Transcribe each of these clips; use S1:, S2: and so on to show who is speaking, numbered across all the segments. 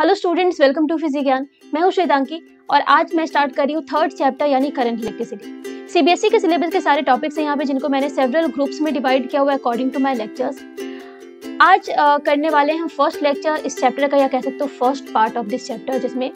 S1: Hello students welcome to physics Gyan मैं हूं श्वेतांकी और आज मैं स्टार्ट कर रही हूँ थर्ड चैप्टर यानी करंट इलेक्ट्रिसिटी सीबीएसई के सिलेबस के सारे टॉपिक्स हैं यहाँ पे जिनको मैंने सेवरल ग्रुप्स में डिवाइड किया हुआ है अकॉर्डिंग टू माई लेक्चर्स आज uh, करने वाले हैं फर्स्ट लेक्चर इस चैप्टर का या कह सकते हो first part of this chapter जिसमें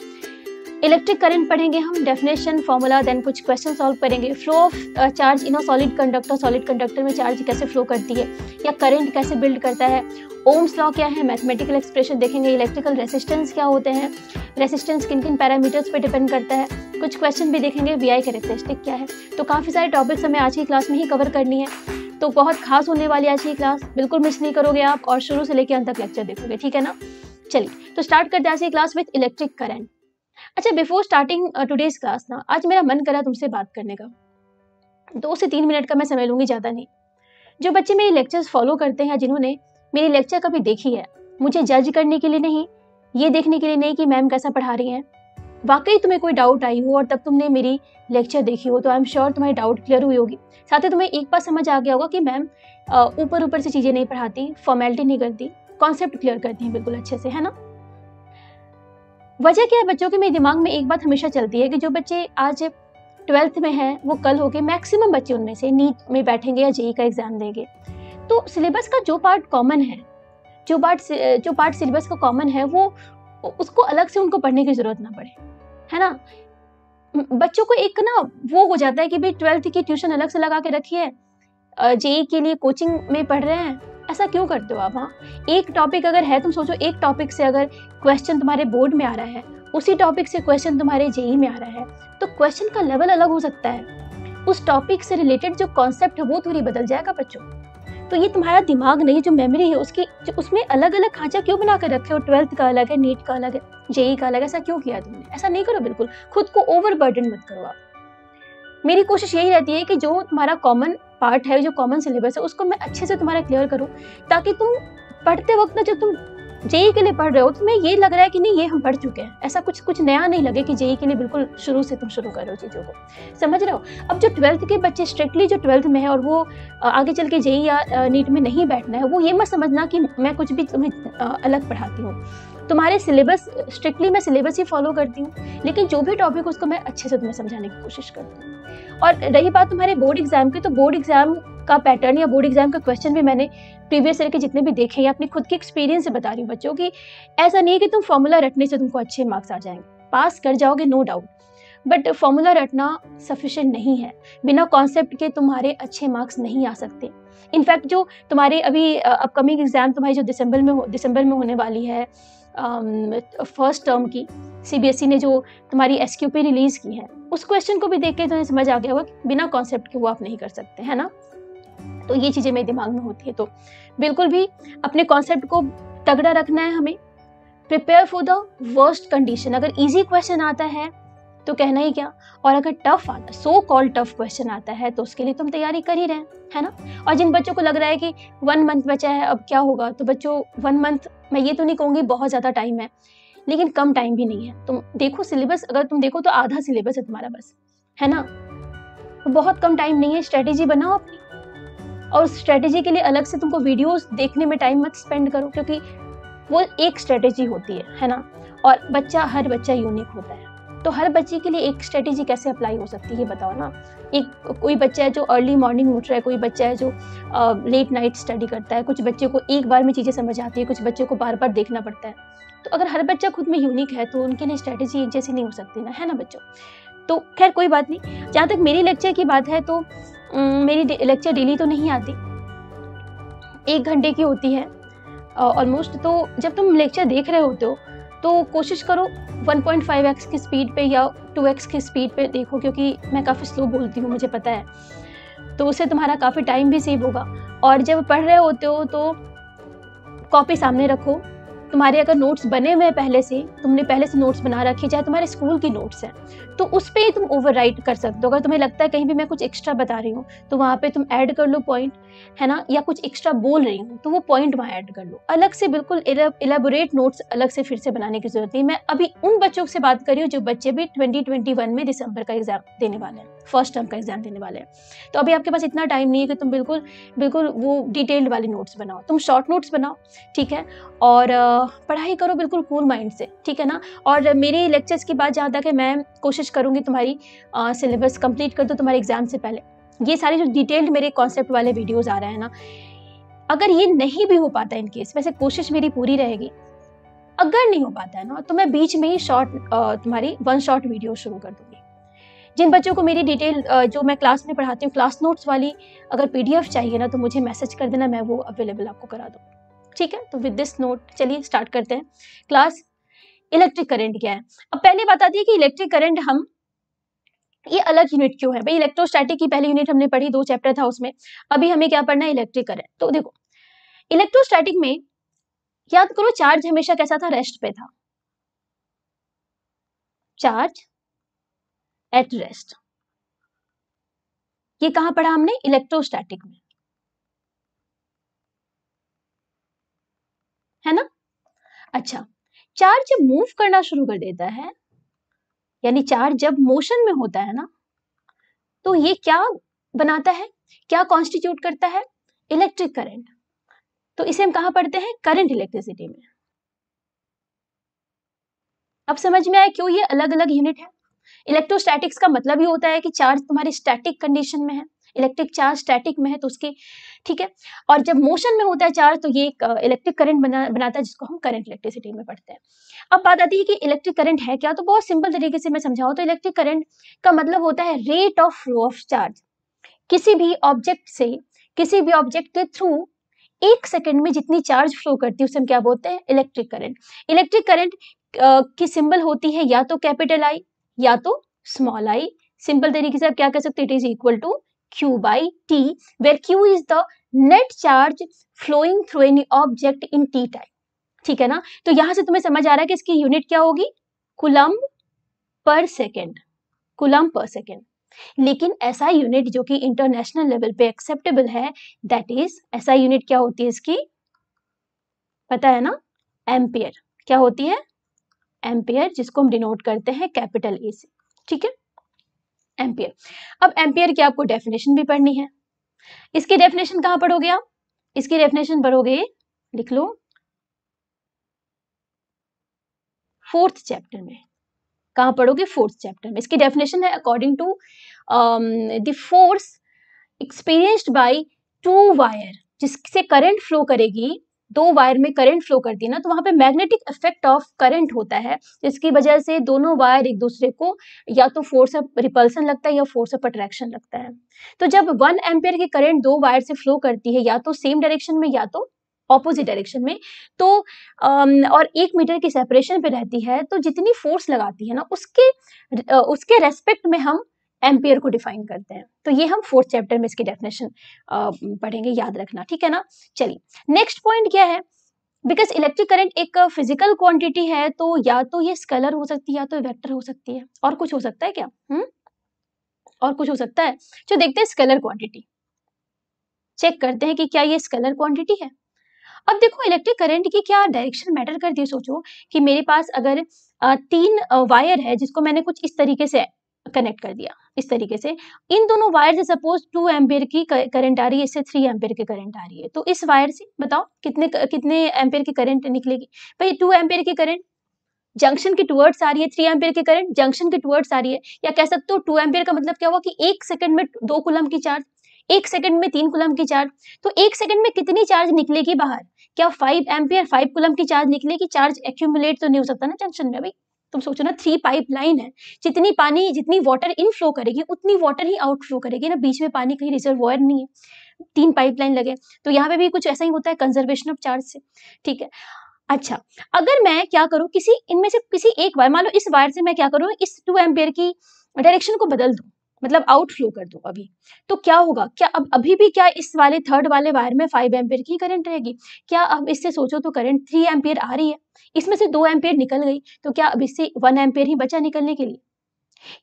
S1: इलेक्ट्रिक करंट पढ़ेंगे हम डेफिनेशन फॉर्मूला देन कुछ क्वेश्चन सॉल्व करेंगे flow of charge in a solid conductor solid conductor में चार्ज कैसे फ्लो करती है या करंट कैसे बिल्ड करता है ओम्स लॉ क्या है मैथमेटिकल एक्सप्रेशन देखेंगे इलेक्ट्रिकल रेसिस्टेंस क्या होते हैं रेसिस्टेंस किन किन पैरामीटर्स पर डिपेंड करता है कुछ क्वेश्चन भी देखेंगे वी आई कैरेक्टरिस्टिक क्या है तो काफ़ी सारे टॉपिक्स हमें आज की क्लास में ही कवर करनी है तो बहुत खास होने वाली आज की क्लास बिल्कुल मिस नहीं करोगे आप और शुरू से लेकर अंत तक लेक्चर देखोगे ठीक है ना चलिए तो स्टार्ट करते हैं आज की क्लास विथ इलेक्ट्रिक करंट अच्छा बिफोर स्टार्टिंग टूडेज़ क्लास ना आज मेरा मन करा तुमसे बात करने का दो से तीन मिनट का मैं समय लूँगी ज़्यादा नहीं जो बच्चे मेरे लेक्चर्स फॉलो करते हैं जिन्होंने मेरी लेक्चर कभी देखी है मुझे जज करने के लिए नहीं ये देखने के लिए नहीं कि मैम कैसा पढ़ा रही हैं वाकई तुम्हें कोई डाउट आई हो और तब तुमने मेरी लेक्चर देखी हो तो आई एम श्योर तुम्हारी डाउट क्लियर हुई होगी साथ ही तुम्हें एक बार समझ आ गया होगा कि मैम uh, ऊपर ऊपर से चीज़ें नहीं पढ़ाती फॉर्मेलिटी नहीं करती कॉन्सेप्ट क्लियर करती हैं बिल्कुल अच्छे से है ना वजह क्या है बच्चों के मेरे दिमाग में एक बात हमेशा चलती है कि जो बच्चे आज ट्वेल्थ में हैं वो कल होके मैक्सिमम बच्चे उनमें से नीट में बैठेंगे या जेई का एग्ज़ाम देंगे तो सिलेबस का जो पार्ट कॉमन है जो पार्ट जो पार्ट सिलेबस का कॉमन है वो उसको अलग से उनको पढ़ने की ज़रूरत ना पड़े है ना बच्चों को एक ना वो हो जाता है कि भाई ट्वेल्थ की ट्यूशन अलग से लगा के रखी है जेई के लिए कोचिंग में पढ़ रहे हैं ऐसा क्यों करते हो आप हाँ एक टॉपिक अगर है तुम सोचो एक टॉपिक से अगर क्वेश्चन तुम्हारे बोर्ड में आ रहा है उसी टॉपिक से क्वेश्चन तुम्हारे जेई में आ रहा है तो क्वेश्चन का लेवल अलग हो सकता है उस टॉपिक से रिलेटेड जो कॉन्सेप्ट है वो थोड़ी बदल जाएगा बच्चों तो ये तुम्हारा दिमाग नहीं जो मेमोरी है उसकी जो उसमें अलग अलग खांचा क्यों बना कर रखे हो ट्वेल्थ का अलग है नीट का अलग है जेई का अलग है ऐसा क्यों किया तुमने ऐसा नहीं करो बिल्कुल खुद को ओवर बर्डन मत करो आप मेरी कोशिश यही रहती है कि जो तुम्हारा कॉमन पार्ट है जो कॉमन सिलेबस है उसको मैं अच्छे से तुम्हारा क्लियर करूँ ताकि तुम पढ़ते वक्त ना जब तुम जेई के लिए पढ़ रहे हो तो तुम्हें ये लग रहा है कि नहीं ये हम पढ़ चुके हैं ऐसा कुछ कुछ नया नहीं लगे कि जेई के लिए बिल्कुल शुरू से तुम शुरू कर रहे हो चीज़ों को समझ रहे हो अब जो ट्वेल्थ के बच्चे स्ट्रिक्टली जो ट्वेल्थ में है और वो आगे चल के जेई या नीट में नहीं बैठना है वो ये मत समझना कि मैं कुछ भी तुम्हें अलग पढ़ाती हूँ तुम्हारे सिलेबस स्ट्रिक्टली मैं सिलेबस ही फॉलो करती हूँ लेकिन जो भी टॉपिक उसको मैं अच्छे से तुम्हें समझाने की कोशिश करती हूँ और रही बात तुम्हारे बोर्ड एग्जाम की तो बोर्ड एग्जाम का पैटर्न या बोर्ड एग्जाम का क्वेश्चन भी मैंने प्रीवियस ईयर के जितने भी देखे हैं अपनी खुद के एक्सपीरियंस से बता रही हूँ बच्चों की ऐसा नहीं है कि तुम फॉर्मूला रटने से तुमको अच्छे मार्क्स आ जाएंगे पास कर जाओगे नो डाउट बट फॉर्मूला रटना सफिशेंट नहीं है बिना कॉन्सेप्ट के तुम्हारे अच्छे मार्क्स नहीं आ सकते इनफैक्ट जो तुम्हारे अभी अपकमिंग एग्ज़ाम तुम्हारी जो दिसंबर में दिसंबर में होने वाली है फर्स्ट um, टर्म की सीबीएसई e ने जो तुम्हारी एस रिलीज़ की है उस क्वेश्चन को भी देख के तुम्हें समझ आ गया होगा बिना कॉन्सेप्ट के वो आप नहीं कर सकते है ना तो ये चीज़ें मेरे दिमाग में होती है तो बिल्कुल भी अपने कॉन्सेप्ट को तगड़ा रखना है हमें prepare for the worst condition अगर इजी क्वेश्चन आता है तो कहना ही क्या और अगर टफ आता सो कॉल्ड टफ क्वेश्चन आता है तो उसके लिए तुम तैयारी कर ही रहे हैं है ना और जिन बच्चों को लग रहा है कि वन मंथ बचा है अब क्या होगा तो बच्चों वन मंथ मैं ये तो नहीं कहूँगी बहुत ज़्यादा टाइम है लेकिन कम टाइम भी नहीं है तुम देखो सिलेबस अगर तुम देखो तो आधा सिलेबस है तुम्हारा बस है ना तो बहुत कम टाइम नहीं है स्ट्रेटेजी बनाओ अपनी और उस स्ट्रेटेजी के लिए अलग से तुमको वीडियोस देखने में टाइम मत स्पेंड करो क्योंकि वो एक स्ट्रेटेजी होती है है ना और बच्चा हर बच्चा यूनिक होता है तो हर बच्चे के लिए एक स्ट्रेटेजी कैसे अप्लाई हो सकती है बताओ ना एक कोई बच्चा है जो अर्ली मॉर्निंग उठ रहा है कोई बच्चा है जो लेट नाइट स्टडी करता है कुछ बच्चे को एक बार में चीज़ें समझ आती है कुछ बच्चों को बार बार देखना पड़ता है तो अगर हर बच्चा खुद में यूनिक है तो उनके लिए स्ट्रैटेजी एक जैसी नहीं हो सकती ना है ना बच्चों तो खैर कोई बात नहीं जहाँ तक मेरी लेक्चर की बात है तो मेरी लेक्चर डेली तो नहीं आती एक घंटे की होती है ऑलमोस्ट तो जब तुम लेक्चर देख रहे होते हो तो कोशिश करो 1.5x की स्पीड पे या 2x की स्पीड पे देखो क्योंकि मैं काफ़ी स्लो बोलती हूँ मुझे पता है तो उससे तुम्हारा काफ़ी टाइम भी सेव होगा और जब पढ़ रहे होते हो तो कॉपी सामने रखो तुम्हारे अगर नोट्स बने हुए हैं पहले से तुमने पहले से नोट्स बना रखे चाहे तुम्हारे स्कूल की नोट्स हैं तो उस पर तुम ओवर कर सकते हो अगर तुम्हें लगता है कहीं भी मैं कुछ एक्स्ट्रा बता रही हूँ तो वहाँ पर तुम ऐड कर लो पॉइंट है ना या कुछ एक्स्ट्रा बोल रही हूँ तो वो पॉइंट वहाँ ऐड कर लो अलग से बिल्कुल एलेबोरेट नोट्स अलग से फिर से बनाने की जरूरत नहीं मैं अभी उन बच्चों से बात कर रही हूँ जो बच्चे भी ट्वेंटी में दिसंबर का एग्जाम देने वाले हैं फर्स्ट टर्म का एग्जाम देने वाले हैं तो अभी आपके पास इतना टाइम नहीं है कि तुम बिल्कुल बिल्कुल वो डिटेल्ड वाले नोट्स बनाओ तुम शॉर्ट नोट्स बनाओ ठीक है और पढ़ाई करो बिल्कुल कूल माइंड से ठीक है ना और मेरे लेक्चर्स की बात जहाँ तक है मैं कोशिश करूँगी तुम्हारी सिलेबस कंप्लीट कर दो तुम्हारे एग्ज़ाम से पहले ये सारे जो डिटेल्ड मेरे कॉन्सेप्ट वाले वीडियोज़ आ रहे हैं ना अगर ये नहीं भी हो पाता इन केस वैसे कोशिश मेरी पूरी रहेगी अगर नहीं हो पाता है ना तो मैं बीच में ही शॉर्ट तुम्हारी वन शॉर्ट वीडियो शुरू कर दूँगी जिन बच्चों को मेरी डिटेल जो मैं क्लास में पढ़ाती हूँ क्लास नोट्स वाली अगर पी चाहिए ना तो मुझे मैसेज कर देना मैं वो अवेलेबल आपको करा दूँ ठीक है तो विद दिस नोट चलिए स्टार्ट करते हैं क्लास इलेक्ट्रिक करंट क्या है अब पहले बता दिए कि इलेक्ट्रिक करंट हम ये अलग यूनिट क्यों है भाई इलेक्ट्रोस्टैटिक की पहली यूनिट हमने पढ़ी दो चैप्टर था उसमें अभी हमें क्या पढ़ना है इलेक्ट्रिक करंट तो देखो इलेक्ट्रोस्टैटिक में याद करो चार्ज हमेशा कैसा था रेस्ट पे था चार्ज एट रेस्ट ये कहा पढ़ा हमने इलेक्ट्रोस्टैटिक में है ना अच्छा चार्ज जब मूव करना शुरू कर देता है यानी चार्ज जब मोशन में होता है ना तो ये क्या बनाता है क्या कॉन्स्टिट्यूट करता है इलेक्ट्रिक करंट तो इसे हम कहा पढ़ते हैं करंट इलेक्ट्रिसिटी में अब समझ में आया क्यों ये अलग अलग यूनिट है इलेक्ट्रोस्टैटिक्स का मतलब ये होता है कि चार्ज तुम्हारी स्टैटिक कंडीशन में है इलेक्ट्रिक चार्ज स्टैटिक में है तो उसके ठीक है और जब मोशन में होता है चार्ज तो ये एक इलेक्ट्रिक करंट बना बनाता है जिसको हम करंट इलेक्ट्रिसिटी में पढ़ते हैं अब बात आती है कि इलेक्ट्रिक करंट है क्या तो बहुत सिंपल तरीके से मैं समझाऊँ तो इलेक्ट्रिक करंट का मतलब होता है rate of flow of charge किसी भी ऑब्जेक्ट से किसी भी ऑब्जेक्ट के थ्रू एक सेकेंड में जितनी चार्ज फ्लो करती है उसे हम क्या बोलते हैं इलेक्ट्रिक करंट इलेक्ट्रिक करंट की सिंबल होती है या तो कैपिटल आई या तो स्मॉल आई सिंपल तरीके से आप क्या कह सकते it is equal to Q by T where Q is the net charge flowing through any object in T time ठीक है ना तो यहां से तुम्हें समझ आ रहा है कि इसकी यूनिट क्या होगी coulomb per second coulomb per second लेकिन ऐसा यूनिट जो कि इंटरनेशनल लेवल पे एक्सेप्टेबल है दैट इज ऐसा यूनिट क्या होती है इसकी पता है ना एम्पियर क्या होती है एम्पेयर जिसको हम डिनोट करते हैं कैपिटल ए से ठीक है एम्पेयर अब एम्पेयर की आपको डेफिनेशन भी पढ़नी है इसकी डेफिनेशन कहाँ पढ़ोगे आप इसकी डेफिनेशन पढ़ोगे लिख लो फोर्थ चैप्टर में कहाँ पढ़ोगे फोर्थ चैप्टर में इसकी डेफिनेशन है according to the force experienced by two wire जिससे करंट फ्लो करेगी दो वायर में करंट फ्लो करती है ना तो वहां पे मैग्नेटिक इफेक्ट ऑफ करंट होता है जिसकी वजह से दोनों वायर एक दूसरे को या तो फोर्स ऑफ रिपल्सन लगता है या फोर्स ऑफ अट्रैक्शन लगता है तो जब वन एम्पेयर की करंट दो वायर से फ्लो करती है या तो सेम डायरेक्शन में या तो ऑपोजिट डायरेक्शन में तो और एक मीटर की सेपरेशन पे रहती है तो जितनी फोर्स लगाती है ना उसके उसके रेस्पेक्ट में हम एम्पेयर को डिफाइन करते हैं तो ये हम फोर्थ चैप्टर में इसकी डेफिनेशन पढ़ेंगे याद रखना ठीक है ना चलिए नेक्स्ट पॉइंट क्या है बिकॉज इलेक्ट्रिक करंट एक फिजिकल क्वांटिटी है तो या तो ये स्कलर हो सकती है या तो वेक्टर हो सकती है और कुछ हो सकता है क्या हुँ? हम्म? और कुछ हो सकता है जो देखते हैं स्कलर क्वांटिटी चेक करते हैं कि क्या ये स्कलर क्वांटिटी है अब देखो इलेक्ट्रिक करंट की क्या डायरेक्शन मैटर करती है सोचो कि मेरे पास अगर तीन वायर है जिसको मैंने कुछ इस तरीके से कनेक्ट कर दिया इस तरीके से इन दोनों वायर से सपोज टू एम्पेयर की करंट आ रही है इससे थ्री एम्पेयर की करंट आ रही है तो इस वायर से बताओ कितने कितने एम्पेयर की करंट निकलेगी भाई टू एम्पेयर की करंट जंक्शन के टुवर्ड्स आ रही है थ्री एम्पेयर की करंट जंक्शन के टुवर्ड्स आ रही है या कह सकते हो टू एम्पेयर का मतलब क्या हुआ कि एक सेकंड में दो कुलम की चार्ज एक सेकंड में तीन कुलम की चार्ज तो एक सेकंड में कितनी चार्ज निकलेगी बाहर क्या फाइव एम्पेयर फाइव कुलम की चार्ज निकलेगी चार्ज एक्यूमुलेट तो नहीं हो सकता ना जंक्शन में भाई तुम सोचो ना थ्री पाइप लाइन है जितनी पानी जितनी वाटर इनफ्लो करेगी उतनी वाटर ही आउटफ्लो करेगी ना बीच में पानी कहीं रिजर्वॉयर नहीं है तीन पाइप लाइन लगे तो यहाँ पे भी कुछ ऐसा ही होता है कंजर्वेशन ऑफ चार्ज से ठीक है अच्छा अगर मैं क्या करूँ किसी इनमें से किसी एक वायर मान लो इस वायर से मैं क्या करूँ इस टू एम्पेयर की डायरेक्शन को बदल दूँ मतलब आउटफ्लो कर दो अभी तो क्या होगा क्या अब अभी भी क्या इस वाले थर्ड वाले वायर में फाइव एम्पियर की करंट रहेगी क्या अब इससे सोचो तो करंट थ्री एम्पियर आ रही है इसमें से दो एम्पियर निकल गई तो क्या अब इससे वन एम्पियर ही बचा निकलने के लिए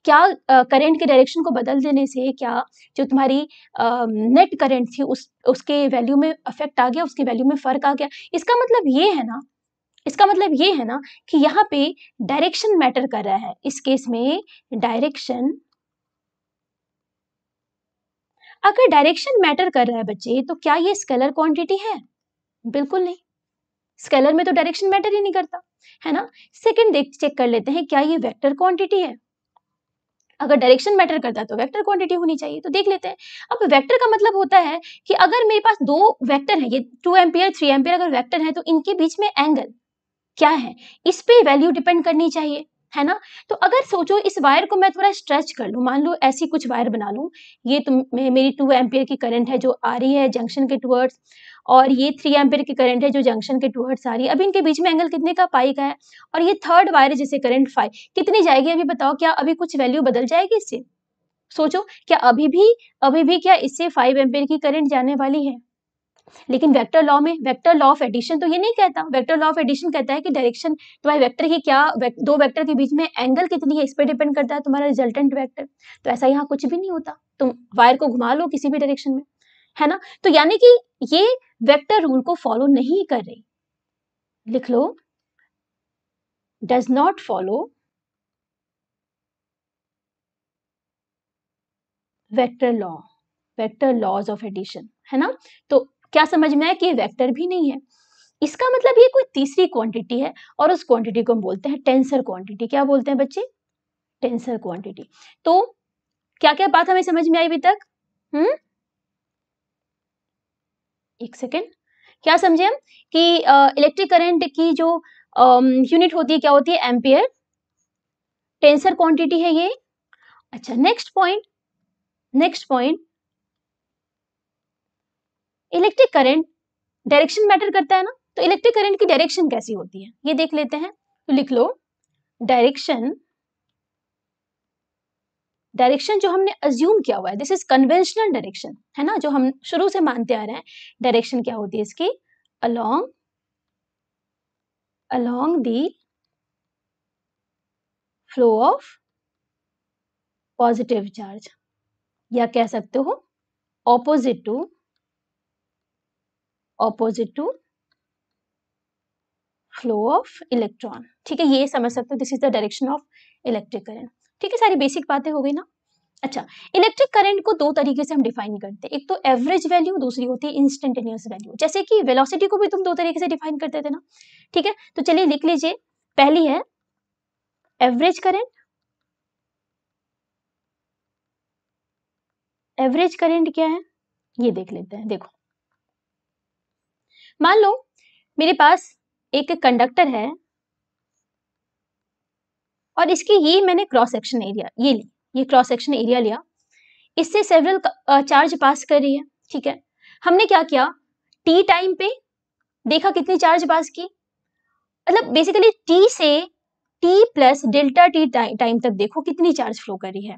S1: क्या करंट के डायरेक्शन को बदल देने से क्या जो तुम्हारी नेट करंट थी उस उसके वैल्यू में अफेक्ट आ गया उसके वैल्यू में फर्क आ गया इसका मतलब ये है ना इसका मतलब ये है ना कि यहाँ पे डायरेक्शन मैटर कर रहा है इस केस में डायरेक्शन अगर डायरेक्शन मैटर कर रहा है बच्चे तो क्या ये स्केलर क्वांटिटी है बिल्कुल नहीं स्केलर में तो डायरेक्शन मैटर ही नहीं करता है ना सेकंड देख चेक कर लेते हैं क्या ये वेक्टर क्वांटिटी है अगर डायरेक्शन मैटर करता है तो वेक्टर क्वांटिटी होनी चाहिए तो देख लेते हैं अब वेक्टर का मतलब होता है कि अगर मेरे पास दो वेक्टर हैं ये टू एम्पियर थ्री एम्पियर अगर वेक्टर है तो इनके बीच में एंगल क्या है इस पे वैल्यू डिपेंड करनी चाहिए है ना तो अगर सोचो इस वायर को मैं थोड़ा स्ट्रेच कर लूँ मान लो ऐसी कुछ वायर बना लूँ ये तुम मेरी टू एम्पियर की करंट है जो आ रही है जंक्शन के टूवर्ड्स और ये थ्री एम्पियर की करंट है जो जंक्शन के टूवर्ड्स आ रही है अभी इनके बीच में एंगल कितने का पाई का है और ये थर्ड वायर जैसे करंट फाइव कितनी जाएगी अभी बताओ क्या अभी कुछ वैल्यू बदल जाएगी इससे सोचो क्या अभी भी अभी भी क्या इससे फाइव एम्पियर की करंट जाने वाली है लेकिन वेक्टर लॉ में वेक्टर लॉ ऑफ एडिशन तो ये नहीं कहता वेक्टर लॉ ऑफ एडिशन कहता है कि डायरेक्शन तुम्हारे वेक्टर की क्या दो वेक्टर के बीच में एंगल कितनी है इस पर डिपेंड करता है तुम्हारा रिजल्टेंट वेक्टर तो ऐसा यहाँ कुछ भी नहीं होता तुम वायर को घुमा लो किसी भी डायरेक्शन में है ना तो यानी कि ये वेक्टर रूल को फॉलो नहीं कर रही लिख लो does not follow vector law vector laws of addition है ना तो क्या समझ में आया कि ये वेक्टर भी नहीं है इसका मतलब ये कोई तीसरी क्वांटिटी है और उस क्वांटिटी को हम बोलते हैं टेंसर क्वांटिटी क्या बोलते हैं बच्चे टेंसर क्वांटिटी तो क्या क्या बात हमें समझ में आई अभी तक हम्म एक सेकेंड क्या समझे हम कि इलेक्ट्रिक करंट की जो यूनिट होती है क्या होती है एम्पियर टेंसर क्वांटिटी है ये अच्छा next point next point electric current direction matter करता है ना तो इलेक्ट्रिक करंट की डायरेक्शन कैसी होती है ये देख लेते हैं तो लिख लो डायरेक्शन डायरेक्शन जो हमने अज्यूम किया हुआ है दिस इज कन्वेंशनल डायरेक्शन है ना जो हम शुरू से मानते आ रहे हैं डायरेक्शन क्या होती है इसकी along along the flow of positive charge या कह सकते हो opposite to opposite to flow of electron ठीक है ये समझ सकते हो this is the direction of electric current ठीक है सारी बेसिक बातें हो गई ना अच्छा इलेक्ट्रिक करंट को दो तरीके से हम डिफाइन करते हैं एक तो एवरेज वैल्यू दूसरी होती है इंस्टेंटेनियस वैल्यू जैसे कि वेलोसिटी को भी तुम दो तरीके से डिफाइन करते थे ना ठीक है तो चलिए लिख लीजिए पहली है एवरेज करंट एवरेज करंट क्या है ये देख लेते हैं देखो मान लो मेरे पास एक कंडक्टर है और इसकी ये मैंने क्रॉस सेक्शन एरिया ये ली ये क्रॉस सेक्शन एरिया लिया इससे सेवरल चार्ज पास कर रही है ठीक है हमने क्या किया टी टाइम पे देखा कितनी चार्ज पास की मतलब बेसिकली टी से t plus delta t time तक देखो कितनी चार्ज फ्लो कर रही है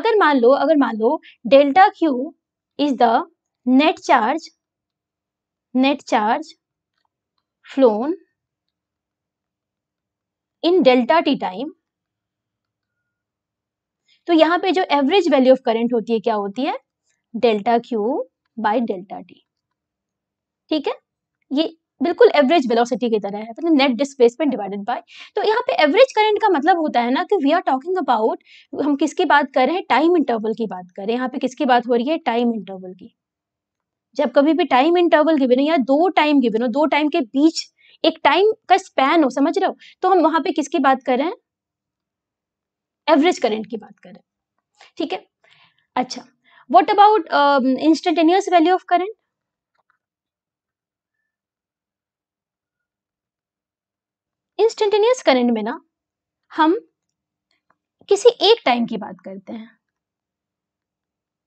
S1: अगर मान लो अगर मान लो delta q is the net charge net charge flown in delta t time तो यहाँ पे जो एवरेज वैल्यू ऑफ करंट होती है क्या होती है delta q by delta t ठीक है ये बिल्कुल एवरेज वेलोसिटी की तरह है मतलब नेट डिस्प्लेसमेंट डिवाइडेड बाय तो यहाँ पे एवरेज करंट का मतलब होता है ना कि वी आर टॉकिंग अबाउट हम किसकी बात कर रहे हैं टाइम इंटरवल की बात कर रहे हैं यहाँ पे किसकी बात हो रही है टाइम इंटरवल की जब कभी भी टाइम इंटरवल गिवन हो या दो टाइम गिवन हो दो टाइम के बीच एक टाइम का स्पैन हो समझ रहे हो तो हम वहां पे किसकी बात कर रहे हैं एवरेज करंट की बात कर रहे हैं ठीक है अच्छा what about instantaneous value of current instantaneous current में ना हम किसी एक टाइम की बात करते हैं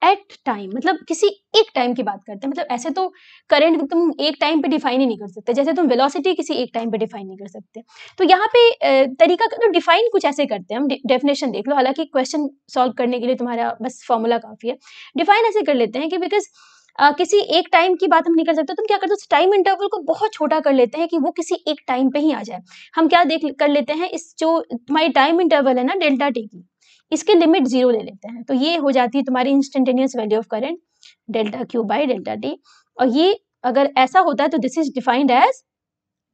S1: एट टाइम मतलब किसी एक टाइम की बात करते हैं मतलब ऐसे तो करंट तुम एक टाइम पे डिफाइन ही नहीं कर सकते जैसे तुम वेलोसिटी किसी एक टाइम पे डिफाइन नहीं कर सकते तो यहाँ पे तरीका तो डिफाइन कुछ ऐसे करते हैं हम डेफिनेशन देख लो हालांकि क्वेश्चन सॉल्व करने के लिए तुम्हारा बस फॉर्मूला काफ़ी है डिफाइन ऐसे कर लेते हैं कि बिकॉज Uh, किसी एक टाइम की बात हम नहीं कर सकते तो तुम क्या करते हो टाइम इंटरवल को बहुत छोटा कर लेते हैं कि वो किसी एक टाइम पे ही आ जाए हम क्या देख कर लेते हैं इस जो तुम्हारी टाइम इंटरवल है ना डेल्टा टी की इसकी लिमिट जीरो ले लेते हैं तो ये हो जाती है तुम्हारी instantaneous value of current delta q by delta t और ये अगर ऐसा होता है तो this is defined as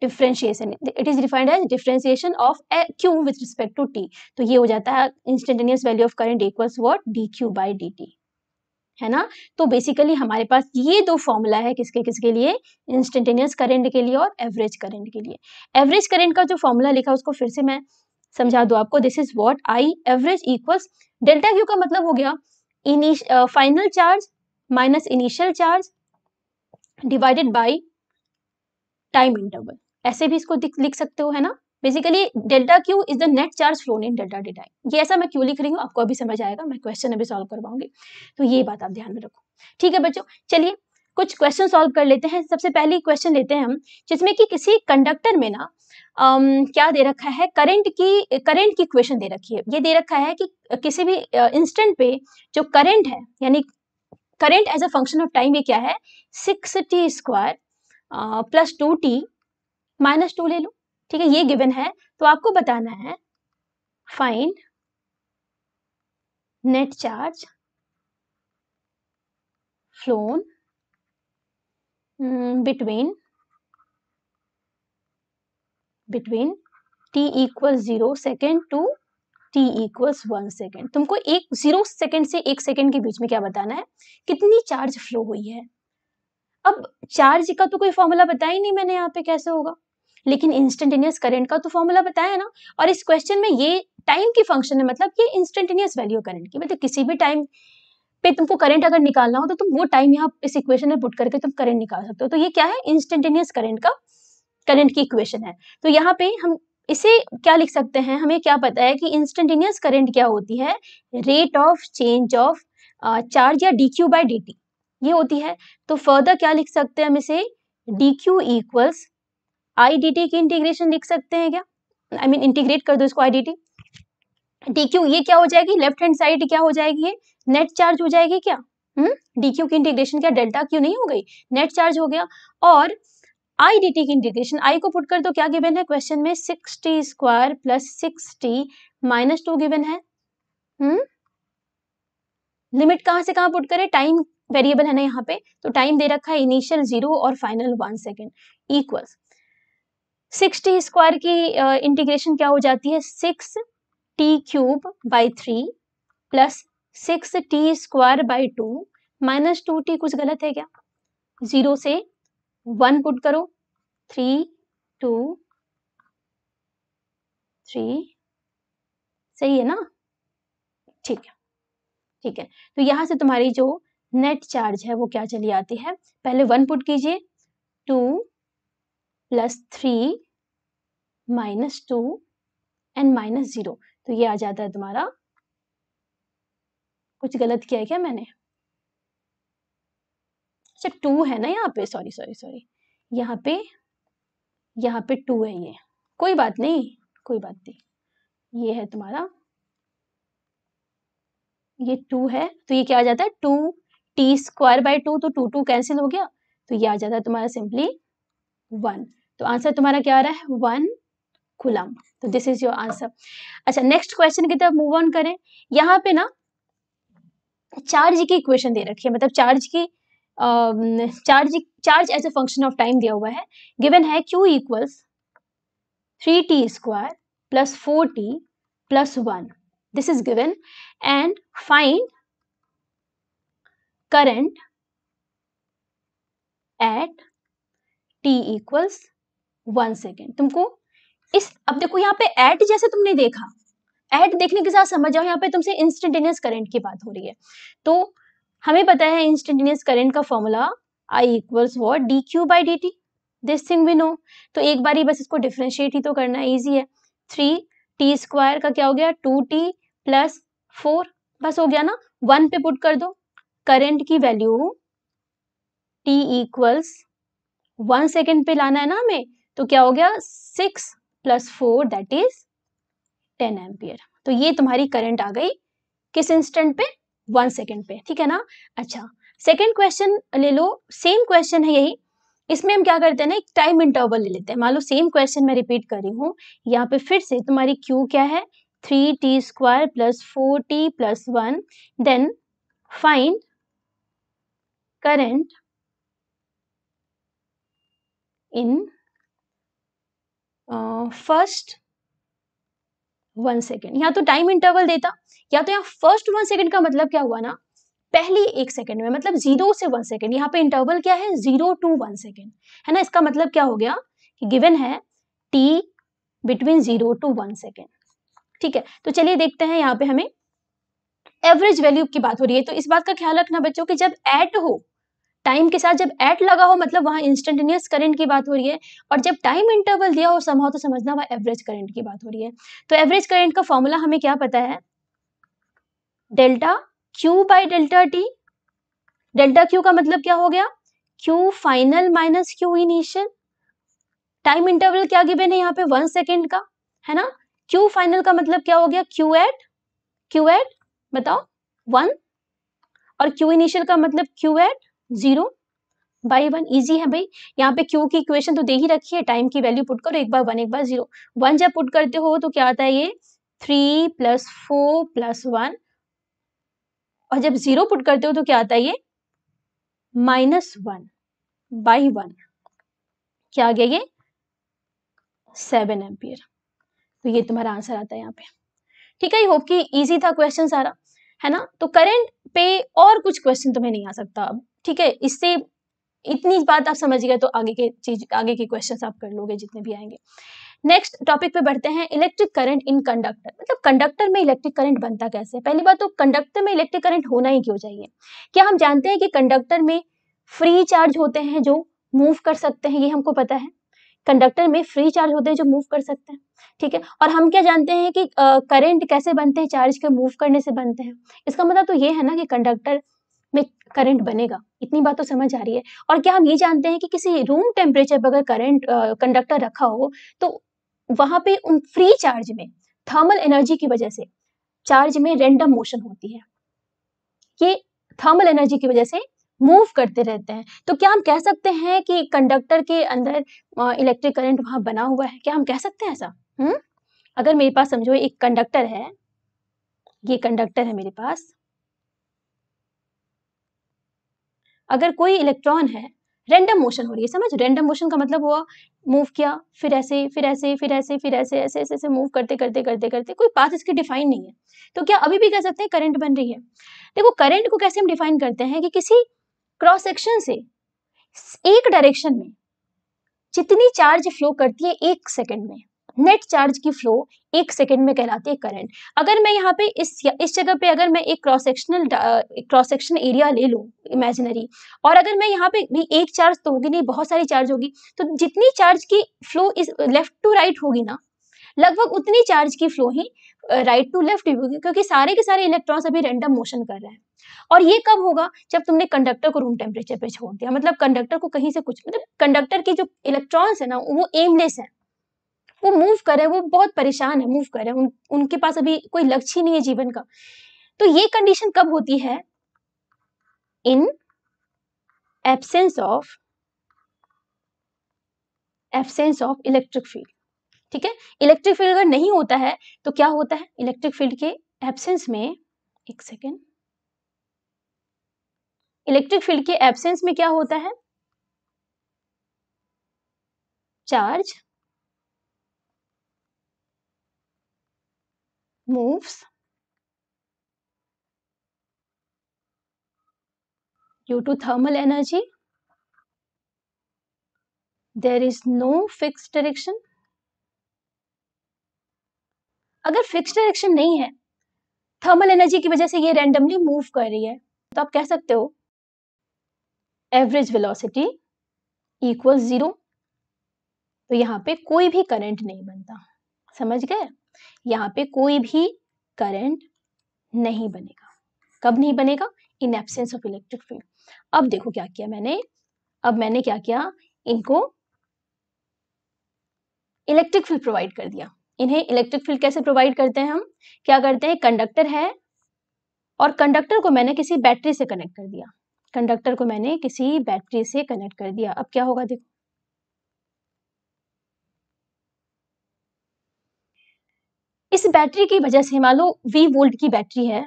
S1: differentiation it is defined as differentiation of a q with respect to t तो ये हो जाता है instantaneous value of current equals what d q by d t है ना तो बेसिकली हमारे पास ये दो फॉर्मूला है किसके किसके लिए इंस्टेंटेनियस करंट के लिए और एवरेज करंट के लिए एवरेज करंट का जो फॉर्मूला लिखा उसको फिर से मैं समझा दो आपको this is what I average equals delta q का मतलब हो गया final charge minus initial charge divided by time interval ऐसे भी इसको लिख सकते हो है ना basically delta q is the net charge flown in delta data ये ऐसा मैं क्यों लिख रही हूँ आपको अभी समझ आएगा मैं क्वेश्चन अभी सॉल्व करवाऊंगी तो ये बात आप ध्यान में रखो ठीक है बच्चों चलिए कुछ क्वेश्चन सॉल्व कर लेते हैं सबसे पहले क्वेश्चन लेते हैं हम जिसमें कि किसी कंडक्टर में ना um, क्या दे रखा है करंट की करंट की इक्वेशन दे रखी है ये दे रखा है कि किसी भी इंस्टेंट पे जो करंट है यानी current as a function of time ये क्या है six t square plus two t minus two ले लो ठीक है ये गिवन है तो आपको बताना है fine net charge flown between between t equal zero second to t equals one second तुमको एक जीरो सेकेंड से एक सेकेंड के बीच में क्या बताना है कितनी चार्ज फ्लो हुई है अब चार्ज का तो कोई फॉर्मूला बताया ही नहीं मैंने यहाँ पे कैसे होगा लेकिन इंस्टेंटेनियस करंट का तो फॉर्मूला बताया ना और इस क्वेश्चन में ये टाइम की फंक्शन है मतलब ये इंस्टेंटेनियस वैल्यू करंट की मतलब किसी भी टाइम पे तुमको करंट अगर निकालना हो तो तुम वो टाइम यहाँ इस इक्वेशन में पुट करके तुम करंट निकाल सकते हो तो ये क्या है इंस्टेंटेनियस करंट का करंट की इक्वेशन है तो यहाँ पे हम इसे क्या लिख सकते हैं हमें क्या पता है कि इंस्टेंटेनियस करंट क्या होती है rate of change of charge या d q by d t ये होती है तो फर्दर क्या लिख सकते हैं हम इसे d q equals I d t की इंटीग्रेशन लिख सकते हैं क्या आई मीन इंटीग्रेट कर दो इसको I d t d q ये क्या हो जाएगी लेफ्ट हैंड साइड क्या हो जाएगी ये नेट चार्ज हो जाएगी क्या डी हम्म? क्यू की इंटीग्रेशन क्या डेल्टा क्यू नहीं हो गई नेट चार्ज हो गया और आई डी टी की इंटीग्रेशन आई को पुट कर दो तो क्या गिवन है क्वेश्चन में six t square plus six t minus two given है हम्म hmm? लिमिट कहाँ से कहाँ पुट करें टाइम वेरिएबल है ना यहाँ पे तो टाइम दे रखा है इनिशियल जीरो और final one second equal six t square की इंटीग्रेशन uh, क्या हो जाती है six t cube by three plus six t square by two minus two t कुछ गलत है क्या जीरो से वन पुट करो थ्री टू थ्री सही है ना ठीक है ठीक है तो यहां से तुम्हारी जो नेट चार्ज है वो क्या चली आती है पहले वन पुट कीजिए two plus three minus two and minus zero तो ये आ जाता है तुम्हारा कुछ गलत किया है क्या मैंने अच्छा टू है ना यहाँ पे सॉरी सॉरी सॉरी यहाँ पे यहाँ पे टू है ये कोई बात नहीं कोई बात नहीं ये है तुम्हारा ये टू है तो ये क्या आ जाता है two t square by two तो टू टू कैंसिल हो गया तो ये आ जाता है तुम्हारा सिंपली वन तो आंसर तुम्हारा क्या आ रहा है वन कुलम तो दिस इज योर आंसर अच्छा नेक्स्ट क्वेश्चन की तरफ मूव ऑन करें यहाँ पे ना चार्ज की इक्वेशन दे रखी है मतलब चार्ज की charge charge as a function of time दिया हुआ है गिवन है q equals three t square plus four t plus one this is given and find current at t equals one second तुमको इस अब देखो यहाँ पे एट जैसे तुमने देखा एट देखने के साथ समझ जाओ यहाँ पे तुमसे इंस्टेंटेनियस करंट की बात हो रही है तो हमें पता है इंस्टेंटेनियस करेंट का formula I equals what d q by d t this thing we know तो एक बार ही बस इसको डिफ्रेंशिएट ही तो करना ईजी है थ्री टी स्क्वायर का क्या हो गया टू टी प्लस फोर बस हो गया ना वन पे पुट कर दो करंट की value t equals one second पे लाना है ना हमें तो क्या हो गया six plus four that is ten ampere तो ये तुम्हारी करंट आ गई किस इंस्टेंट पे वन सेकेंड पे ठीक है ना अच्छा सेकेंड क्वेश्चन ले लो सेम क्वेश्चन है यही इसमें हम क्या करते हैं ना एक टाइम इंटरवल ले लेते हैं मान लो सेम क्वेश्चन मैं रिपीट कर रही हूँ यहाँ पे फिर से तुम्हारी क्यू क्या है three t square plus four t plus one then find current in first one second या तो टाइम इंटरवल देता या तो यहाँ फर्स्ट वन सेकेंड का मतलब क्या हुआ ना पहली एक सेकेंड में मतलब जीरो से वन सेकेंड यहाँ पे इंटरवल क्या है जीरो टू वन सेकेंड है ना इसका मतलब क्या हो गया कि गिवन है t between zero to one second ठीक है तो चलिए देखते हैं यहाँ पे हमें एवरेज वैल्यू की बात हो रही है तो इस बात का ख्याल रखना बच्चों कि जब एट हो टाइम के साथ जब एट लगा हो मतलब वहाँ इंस्टेंटेनियस करंट की बात हो रही है और जब टाइम इंटरवल दिया हो समाव तो समझना वहाँ एवरेज करंट की बात हो रही है तो एवरेज करंट का फॉर्मूला हमें क्या पता है delta q by delta t delta q का मतलब क्या हो गया q final minus q initial time interval क्या गिवन है यहाँ पे वन सेकेंड का है ना क्यू फाइनल का मतलब क्या हो गया क्यू एट क्यू एट बताओ वन और क्यू इनिशियल का मतलब q at zero by one easy है भाई यहाँ पे क्यू की इक्वेशन तो दे ही रखी है टाइम की वैल्यू पुट करो एक बार वन एक बार जीरो वन जब पुट करते हो तो क्या आता है ये three plus four plus one और जब जीरो पुट करते हो तो क्या आता है ये माइनस वन बाई वन क्या आ गया ये सेवन एम्पियर तो ये तुम्हारा आंसर आता है यहाँ पे ठीक है आई होप कि इजी था क्वेश्चन सारा है ना तो करंट पे और कुछ क्वेश्चन तुम्हें नहीं आ सकता अब ठीक है इससे इतनी बात आप समझ गए तो आगे के चीज आगे के क्वेश्चन आप कर लोगे जितने भी आएंगे नेक्स्ट टॉपिक पे बढ़ते हैं इलेक्ट्रिक करंट इन कंडक्टर मतलब कंडक्टर में इलेक्ट्रिक करंट बनता कैसे पहली बात तो कंडक्टर में इलेक्ट्रिक करंट होना ही क्यों चाहिए क्या हम जानते हैं कि कंडक्टर में फ्री चार्ज होते हैं जो मूव कर सकते हैं ये हमको पता है कंडक्टर में फ्री चार्ज होते हैं जो मूव कर सकते हैं ठीक है और हम क्या जानते हैं कि करंट कैसे बनते हैं चार्ज के मूव करने से बनते हैं इसका मतलब तो ये है ना कि कंडक्टर में करंट बनेगा इतनी बात तो समझ आ रही है और क्या हम ये जानते हैं कि किसी रूम टेम्परेचर पर अगर करंट कंडक्टर रखा हो तो वहां पे उन फ्री चार्ज में थर्मल एनर्जी की वजह से चार्ज में रेंडम मोशन होती है ये थर्मल एनर्जी की वजह से मूव करते रहते हैं तो क्या हम कह सकते हैं कि कंडक्टर के अंदर इलेक्ट्रिक करंट वहां बना हुआ है क्या हम कह सकते हैं ऐसा हम्म अगर मेरे पास समझो एक कंडक्टर है ये कंडक्टर है मेरे पास अगर कोई इलेक्ट्रॉन है रेंडम मोशन हो रही है समझ रेंडम मोशन का मतलब हुआ मूव किया फिर ऐसे फिर ऐसे फिर ऐसे फिर ऐसे ऐसे ऐसे ऐसे मूव करते करते करते करते कोई पाथ इसकी डिफाइन नहीं है तो क्या अभी भी कह सकते हैं करंट बन रही है देखो करंट को कैसे हम डिफाइन करते हैं कि किसी क्रॉस सेक्शन से एक डायरेक्शन में जितनी चार्ज फ्लो करती है एक सेकेंड में नेट चार्ज की फ्लो एक सेकेंड में कहलाती है करंट अगर मैं यहाँ पे इस इस जगह पे अगर मैं एक cross sectional cross section area ले लूँ इमेजिनरी और अगर मैं यहाँ पे भी एक चार्ज तो होगी नहीं बहुत सारी चार्ज होगी तो जितनी चार्ज की फ्लो इस लेफ्ट टू राइट होगी ना लगभग उतनी चार्ज की फ्लो ही राइट टू लेफ्ट होगी क्योंकि सारे के सारे इलेक्ट्रॉन्स अभी रेंडम मोशन कर रहे हैं और ये कब होगा जब तुमने कंडक्टर को रूम टेम्परेचर पे छोड़ दिया मतलब कंडक्टर को कहीं से कुछ मतलब कंडक्टर की जो इलेक्ट्रॉन्स है ना वो एमलेस है वो मूव कर रहे हैं वो बहुत परेशान है मूव कर रहे हैं उन, उनके पास अभी कोई लक्ष्य नहीं है जीवन का तो ये कंडीशन कब होती है in absence of absence of electric field ठीक है इलेक्ट्रिक फील्ड अगर नहीं होता है तो क्या होता है इलेक्ट्रिक फील्ड के एबसेंस में एक सेकेंड इलेक्ट्रिक फील्ड के एब्सेंस में क्या होता है charge moves due to thermal energy there is no fixed direction अगर फिक्स डायरेक्शन नहीं है थर्मल एनर्जी की वजह से ये रैंडमली मूव कर रही है तो आप कह सकते हो एवरेज वेलोसिटी इक्वल जीरो तो यहाँ पे कोई भी करंट नहीं बनता समझ गए यहाँ पे कोई भी करंट नहीं बनेगा कब नहीं बनेगा in absence of electric field अब देखो क्या किया मैंने अब मैंने क्या किया इनको इलेक्ट्रिक फील्ड प्रोवाइड कर दिया इन्हें इलेक्ट्रिक फील्ड कैसे प्रोवाइड करते हैं हम क्या करते हैं कंडक्टर है और कंडक्टर को मैंने किसी बैटरी से कनेक्ट कर दिया कंडक्टर को मैंने किसी बैटरी से कनेक्ट कर दिया अब क्या होगा देखो इस बैटरी की वजह से मान लो वी वोल्ट की बैटरी है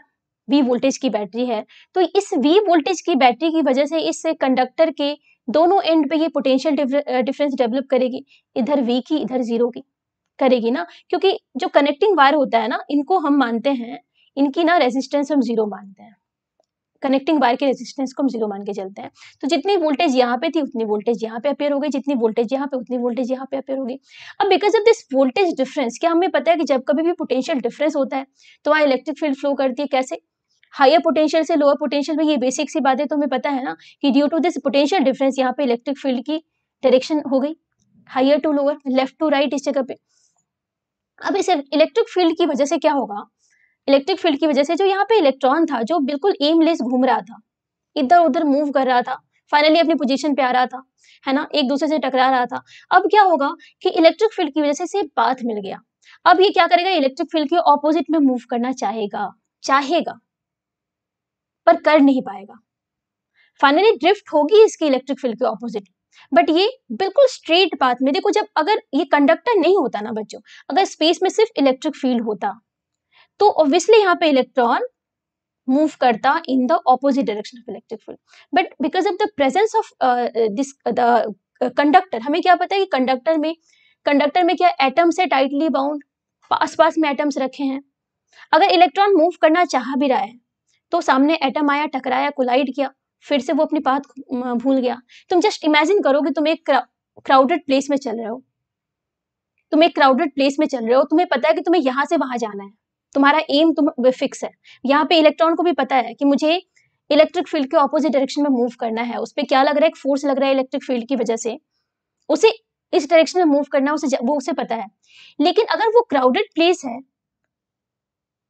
S1: वी वोल्टेज की बैटरी है तो इस वी वोल्टेज की बैटरी की वजह से इस कंडक्टर के दोनों एंड पे ये पोटेंशियल डिफरेंस डेवलप करेगी इधर वी की इधर जीरो की करेगी ना क्योंकि जो कनेक्टिंग वायर होता है ना इनको हम मानते हैं इनकी ना रेजिस्टेंस हम जीरो मानते हैं कनेक्टिंग वायर के रेजिस्टेंस को हम जीरो मान के चलते हैं तो जितनी वोल्टेज यहाँ पे थी उतनी वोल्टेज यहाँ पे अपेयर होगी जितनी वोल्टेज यहाँ पे उतनी वोल्टेज यहाँ पे अपेयर होगी अब because of this voltage difference क्या हमें पता है कि जब कभी भी पोटेंशियल डिफरेंस होता है तो वहाँ इलेक्ट्रिक फील्ड फ्लो करती है कैसे हायर पोटेंशियल से लोअर पोटेंशियल में ये बेसिक सी बात है तो हमें पता है ना कि due to this potential difference यहाँ पे इलेक्ट्रिक फील्ड की डायरेक्शन हो गई higher to lower left to right इस जगह पे अब इस इलेक्ट्रिक फील्ड की वजह से क्या होगा इलेक्ट्रिक फील्ड की वजह से जो यहाँ पे इलेक्ट्रॉन था जो बिल्कुल एमलेस घूम रहा था इधर उधर मूव कर रहा था फाइनली अपनी पोजीशन पे आ रहा था है ना एक दूसरे से टकरा रहा था अब क्या होगा कि इलेक्ट्रिक फील्ड की वजह से इसे पाथ मिल गया अब ये क्या करेगा इलेक्ट्रिक फील्ड के ऑपोजिट में मूव करना चाहेगा चाहेगा पर कर नहीं पाएगा फाइनली ड्रिफ्ट होगी इसके इलेक्ट्रिक फील्ड के ऑपोजिट बट ये बिल्कुल स्ट्रेट पाथ में देखो जब अगर ये कंडक्टर नहीं होता ना बच्चों अगर स्पेस में सिर्फ इलेक्ट्रिक फील्ड होता तो ऑब्वियसली यहाँ पे इलेक्ट्रॉन मूव करता in the opposite direction of electric field but because of the presence of this this uh, uh, हमें क्या पता है कि कंडक्टर में कंडक्टर में क्या एटम्स है टाइटली बाउंड पास पास में एटम्स रखे हैं अगर इलेक्ट्रॉन मूव करना चाह भी रहा है तो सामने एटम आया टकराया कोलाइड किया फिर से वो अपनी बात भूल गया तुम जस्ट इमेजिन करो कि तुम एक क्राउडेड प्लेस में चल रहे हो तुम एक क्राउडेड प्लेस में चल रहे हो तुम्हें पता है कि तुम्हें यहां से वहां जाना है तुम्हारा एम तुम फिक्स है यहाँ पे इलेक्ट्रॉन को भी पता है कि मुझे इलेक्ट्रिक फील्ड के ऑपोजिट डायरेक्शन में मूव करना है उस पर क्या लग रहा है एक फोर्स लग रहा है इलेक्ट्रिक फील्ड की वजह से उसे इस डायरेक्शन में मूव करना उसे वो उसे पता है लेकिन अगर वो क्राउडेड प्लेस है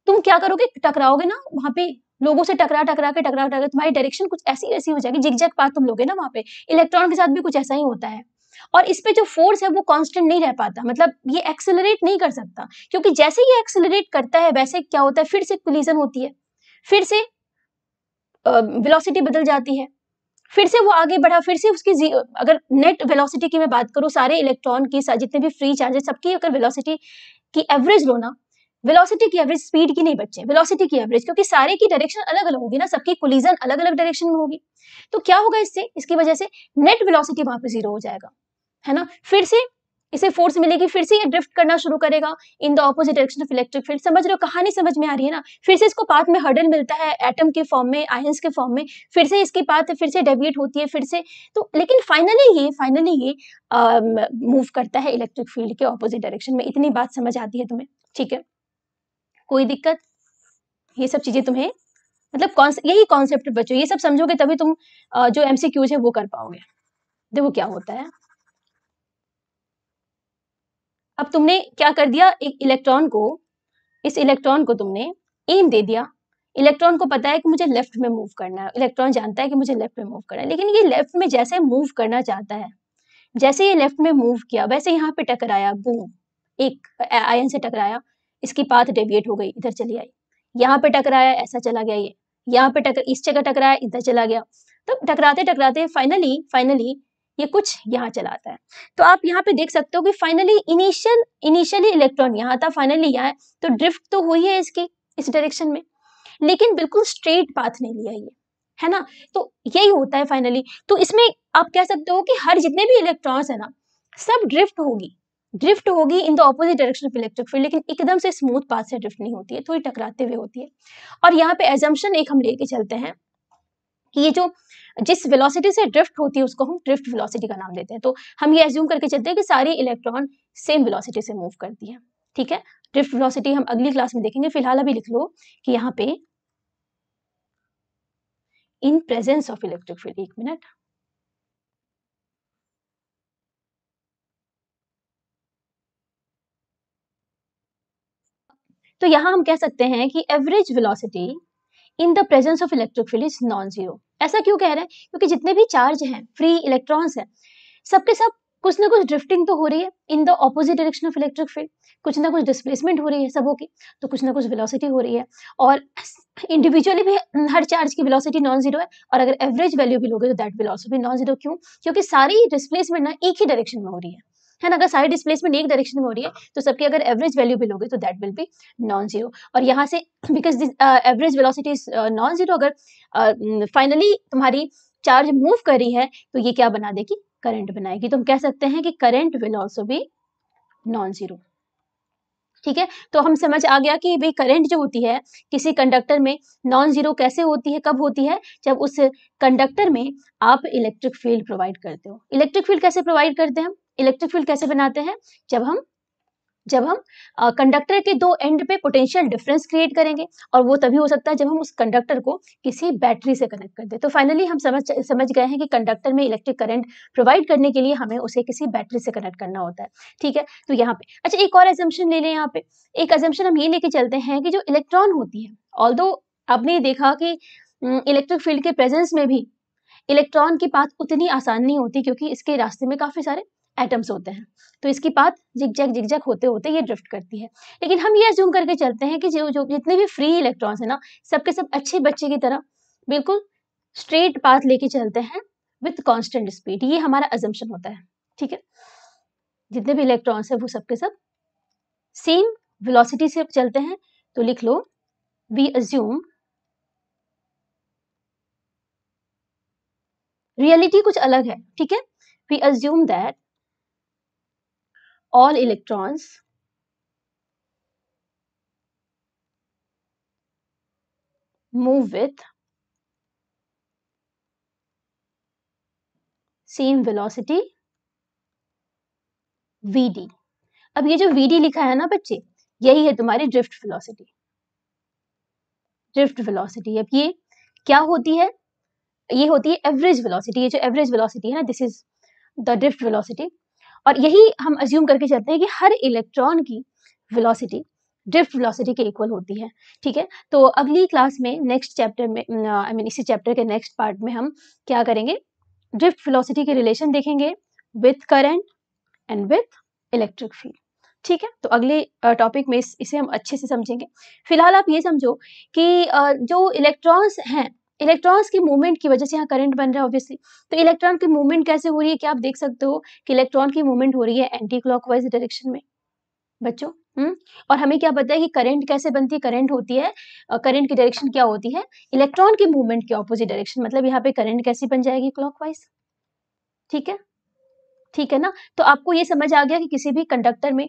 S1: तुम क्या करोगे टकराओगे ना वहां पे लोगों से टकरा टकरा के टकरा टकरा तुम्हारी डायरेक्शन कुछ ऐसी ऐसी हो जाएगी जिग जैक पाथ तुम लोगे ना वहां पे इलेक्ट्रॉन के साथ भी कुछ ऐसा ही होता है और इस पे जो फोर्स है वो कॉन्स्टेंट नहीं रह पाता मतलब ये एक्सेलरेट नहीं कर सकता क्योंकि जैसे ये एक्सेलरेट करता है वैसे क्या होता है फिर से कोलिजन होती है फिर से वेलोसिटी बदल जाती है फिर से वो आगे बढ़ा फिर से उसकी अगर नेट वेलोसिटी की मैं बात करूँ सारे इलेक्ट्रॉन की जितने भी फ्री चार्जेस सबकी अगर वेलोसिटी की एवरेज लो ना वेलोसिटी की एवरेज स्पीड की नहीं बच्चे वेलोसिटी की एवरेज क्योंकि सारे की डायरेक्शन अलग अलग होगी ना सबकी कोलिजन अलग अलग डायरेक्शन में होगी तो क्या होगा इससे इसकी वजह से नेट वेलोसिटी वहां पर जीरो हो जाएगा है ना फिर से इसे फोर्स मिलेगी फिर से ये ड्रिफ्ट करना शुरू करेगा in the opposite direction of electric field समझ रहे हो कहानी समझ में आ रही है ना फिर से इसको पाथ में हर्डल मिलता है एटम के फॉर्म में आयंस के फॉर्म में फिर से इसकी पाथ फिर से डेविएट होती है फिर से तो लेकिन फाइनली ये फाइनली ये मूव um, करता है इलेक्ट्रिक फील्ड के ऑपोजिट डायरेक्शन में इतनी बात समझ आती है तुम्हें ठीक है कोई दिक्कत ये सब चीजें तुम्हें मतलब कौन यही कॉन्सेप्ट बचो ये सब समझोगे तभी तुम जो एमसीक्यूज है वो कर पाओगे देखो क्या होता है अब तुमने क्या कर दिया एक इलेक्ट्रॉन को इस इलेक्ट्रॉन को तुमने एम दे दिया इलेक्ट्रॉन को पता है कि मुझे लेफ्ट में मूव करना है इलेक्ट्रॉन जानता है कि मुझे लेफ्ट में मूव करना है लेकिन ये लेफ्ट में जैसे मूव करना चाहता है जैसे ये लेफ्ट में मूव किया वैसे यहाँ पे टकराया बूम एक आयन से टकराया इसकी पाथ डेविएट हो गई इधर चली आई यहाँ पे टकराया ऐसा चला गया ये यहाँ पे टकर इस जगह टकराया इधर चला गया तब टकराते टकराते फाइनली फाइनली ये कुछ यहाँ चलाता है तो आप यहाँ पे देख सकते हो कि फाइनली इनिशियल इनिशियली इलेक्ट्रॉन यहाँ था फाइनली यहाँ तो ड्रिफ्ट तो हुई है इसकी इस डायरेक्शन में लेकिन बिल्कुल स्ट्रेट पाथ नहीं लिया ये है ना तो यही होता है फाइनली तो इसमें आप कह सकते हो कि हर जितने भी इलेक्ट्रॉन्स है ना सब ड्रिफ्ट होगी ड्रिफ्ट होगी in the opposite direction of electric field लेकिन एकदम से स्मूथ पाथ से ड्रिफ्ट नहीं होती है थोड़ी टकराते हुए होती है और यहाँ पे एजम्पन एक हम लेके चलते हैं कि ये जो जिस वेलोसिटी से ड्रिफ्ट होती है उसको हम ड्रिफ्ट वेलोसिटी का नाम देते हैं तो हम ये एज्यूम करके चलते हैं कि सारी इलेक्ट्रॉन सेम वेलोसिटी से मूव करती है ठीक है ड्रिफ्ट वेलोसिटी हम अगली क्लास में देखेंगे फिलहाल अभी लिख लो कि यहाँ पे in presence of electric field एक मिनट तो यहां हम कह सकते हैं कि average velocity in the presence of electric field is non zero ऐसा क्यों कह रहे हैं क्योंकि जितने भी चार्ज हैं फ्री इलेक्ट्रॉन्स हैं सबके सब कुछ ना कुछ ड्रिफ्टिंग तो हो रही है in the opposite direction of electric field कुछ ना कुछ डिस्प्लेसमेंट हो रही है सबों की तो कुछ ना कुछ वेलोसिटी हो रही है और इंडिविजुअली भी हर चार्ज की वेलोसिटी नॉन जीरो है और अगर एवरेज वैल्यू भी लोगे तो दैट विल ऑल्सो भी नॉन जीरो क्यों क्योंकि सारी डिस्प्लेसमेंट ना एक ही डायरेक्शन में हो रही है है ना अगर सारी डिस्प्लेसमेंट एक डायरेक्शन में हो रही है हाँ। तो सबकी अगर एवरेज वैल्यू भी लोगे तो that will be non zero और यहाँ से because this average velocity is non zero अगर फाइनली uh, mm, तुम्हारी चार्ज मूव कर रही है तो ये क्या बना देगी करंट बनाएगी तो हम कह सकते हैं कि current will also be non zero ठीक है तो हम समझ आ गया कि भाई करंट जो होती है किसी कंडक्टर में नॉन जीरो कैसे होती है कब होती है जब उस कंडक्टर में आप इलेक्ट्रिक फील्ड प्रोवाइड करते हो इलेक्ट्रिक फील्ड कैसे प्रोवाइड करते हैं हम इलेक्ट्रिक फील्ड कैसे बनाते हैं जब हम जब हम कंडक्टर के दो एंड पे पोटेंशियल डिफरेंस क्रिएट करेंगे और वो तभी हो सकता है जब हम उस कंडक्टर को किसी बैटरी से कनेक्ट कर दें तो फाइनली हम समझ समझ गए हैं कि कंडक्टर में इलेक्ट्रिक करंट प्रोवाइड करने के लिए हमें उसे किसी बैटरी से कनेक्ट करना होता है ठीक है तो यहाँ पे अच्छा एक और एजम्पन ले लें यहाँ पे एक एजम्पन हम ये लेके चलते हैं कि जो इलेक्ट्रॉन होती है ऑल आपने देखा कि इलेक्ट्रिक फील्ड के प्रेजेंस में भी इलेक्ट्रॉन की बात उतनी आसान नहीं होती क्योंकि इसके रास्ते में काफ़ी सारे एटम्स होते हैं तो इसकी पात जिगजैक जिगजैक होते होते ये ड्रिफ्ट करती है लेकिन हम ये जूम करके चलते हैं कि जो जो जितने भी फ्री इलेक्ट्रॉन्स हैं ना सबके सब अच्छे बच्चे की तरह बिल्कुल स्ट्रेट पाथ लेके चलते हैं विथ कॉन्स्टेंट स्पीड ये हमारा अजम्पन होता है ठीक है जितने भी इलेक्ट्रॉन्स हैं वो सबके सब सेम वेलोसिटी से चलते हैं तो लिख लो वी अज्यूम रियलिटी कुछ अलग है ठीक है we assume that all electrons move with same velocity d अब ये जो डी लिखा है ना बच्चे यही है तुम्हारी ड्रिफ्ट वेलोसिटी ड्रिफ्ट वेलोसिटी अब ये क्या होती है ये होती है एवरेज वेलोसिटी ये जो एवरेज वेलोसिटी है ना this is the drift velocity और यही हम अज्यूम करके चलते हैं कि हर इलेक्ट्रॉन की वेलोसिटी ड्रिफ्ट वेलोसिटी के इक्वल होती है ठीक है तो अगली क्लास में नेक्स्ट चैप्टर में आई मीन इसी चैप्टर के नेक्स्ट पार्ट में हम क्या करेंगे ड्रिफ्ट वेलोसिटी के रिलेशन देखेंगे with current and with electric field ठीक है तो अगले टॉपिक में इस, इसे हम अच्छे से समझेंगे फिलहाल आप ये समझो कि जो इलेक्ट्रॉन्स हैं इलेक्ट्रॉन्स की मूवमेंट की वजह से यहाँ करंट बन रहा है ऑब्वियसली तो इलेक्ट्रॉन की मूवमेंट कैसे हो रही है क्या आप देख सकते हो कि इलेक्ट्रॉन की मूवमेंट हो रही है एंटी क्लॉकवाइज डायरेक्शन में बच्चों हम्म? और हमें क्या पता है कि करंट कैसे बनती है करंट होती है करंट की डायरेक्शन क्या होती है इलेक्ट्रॉन की मूवमेंट की ऑपोजिट डायरेक्शन मतलब यहाँ पे करंट कैसी बन जाएगी क्लॉकवाइज ठीक है ठीक है ना तो आपको ये समझ आ गया कि किसी भी कंडक्टर में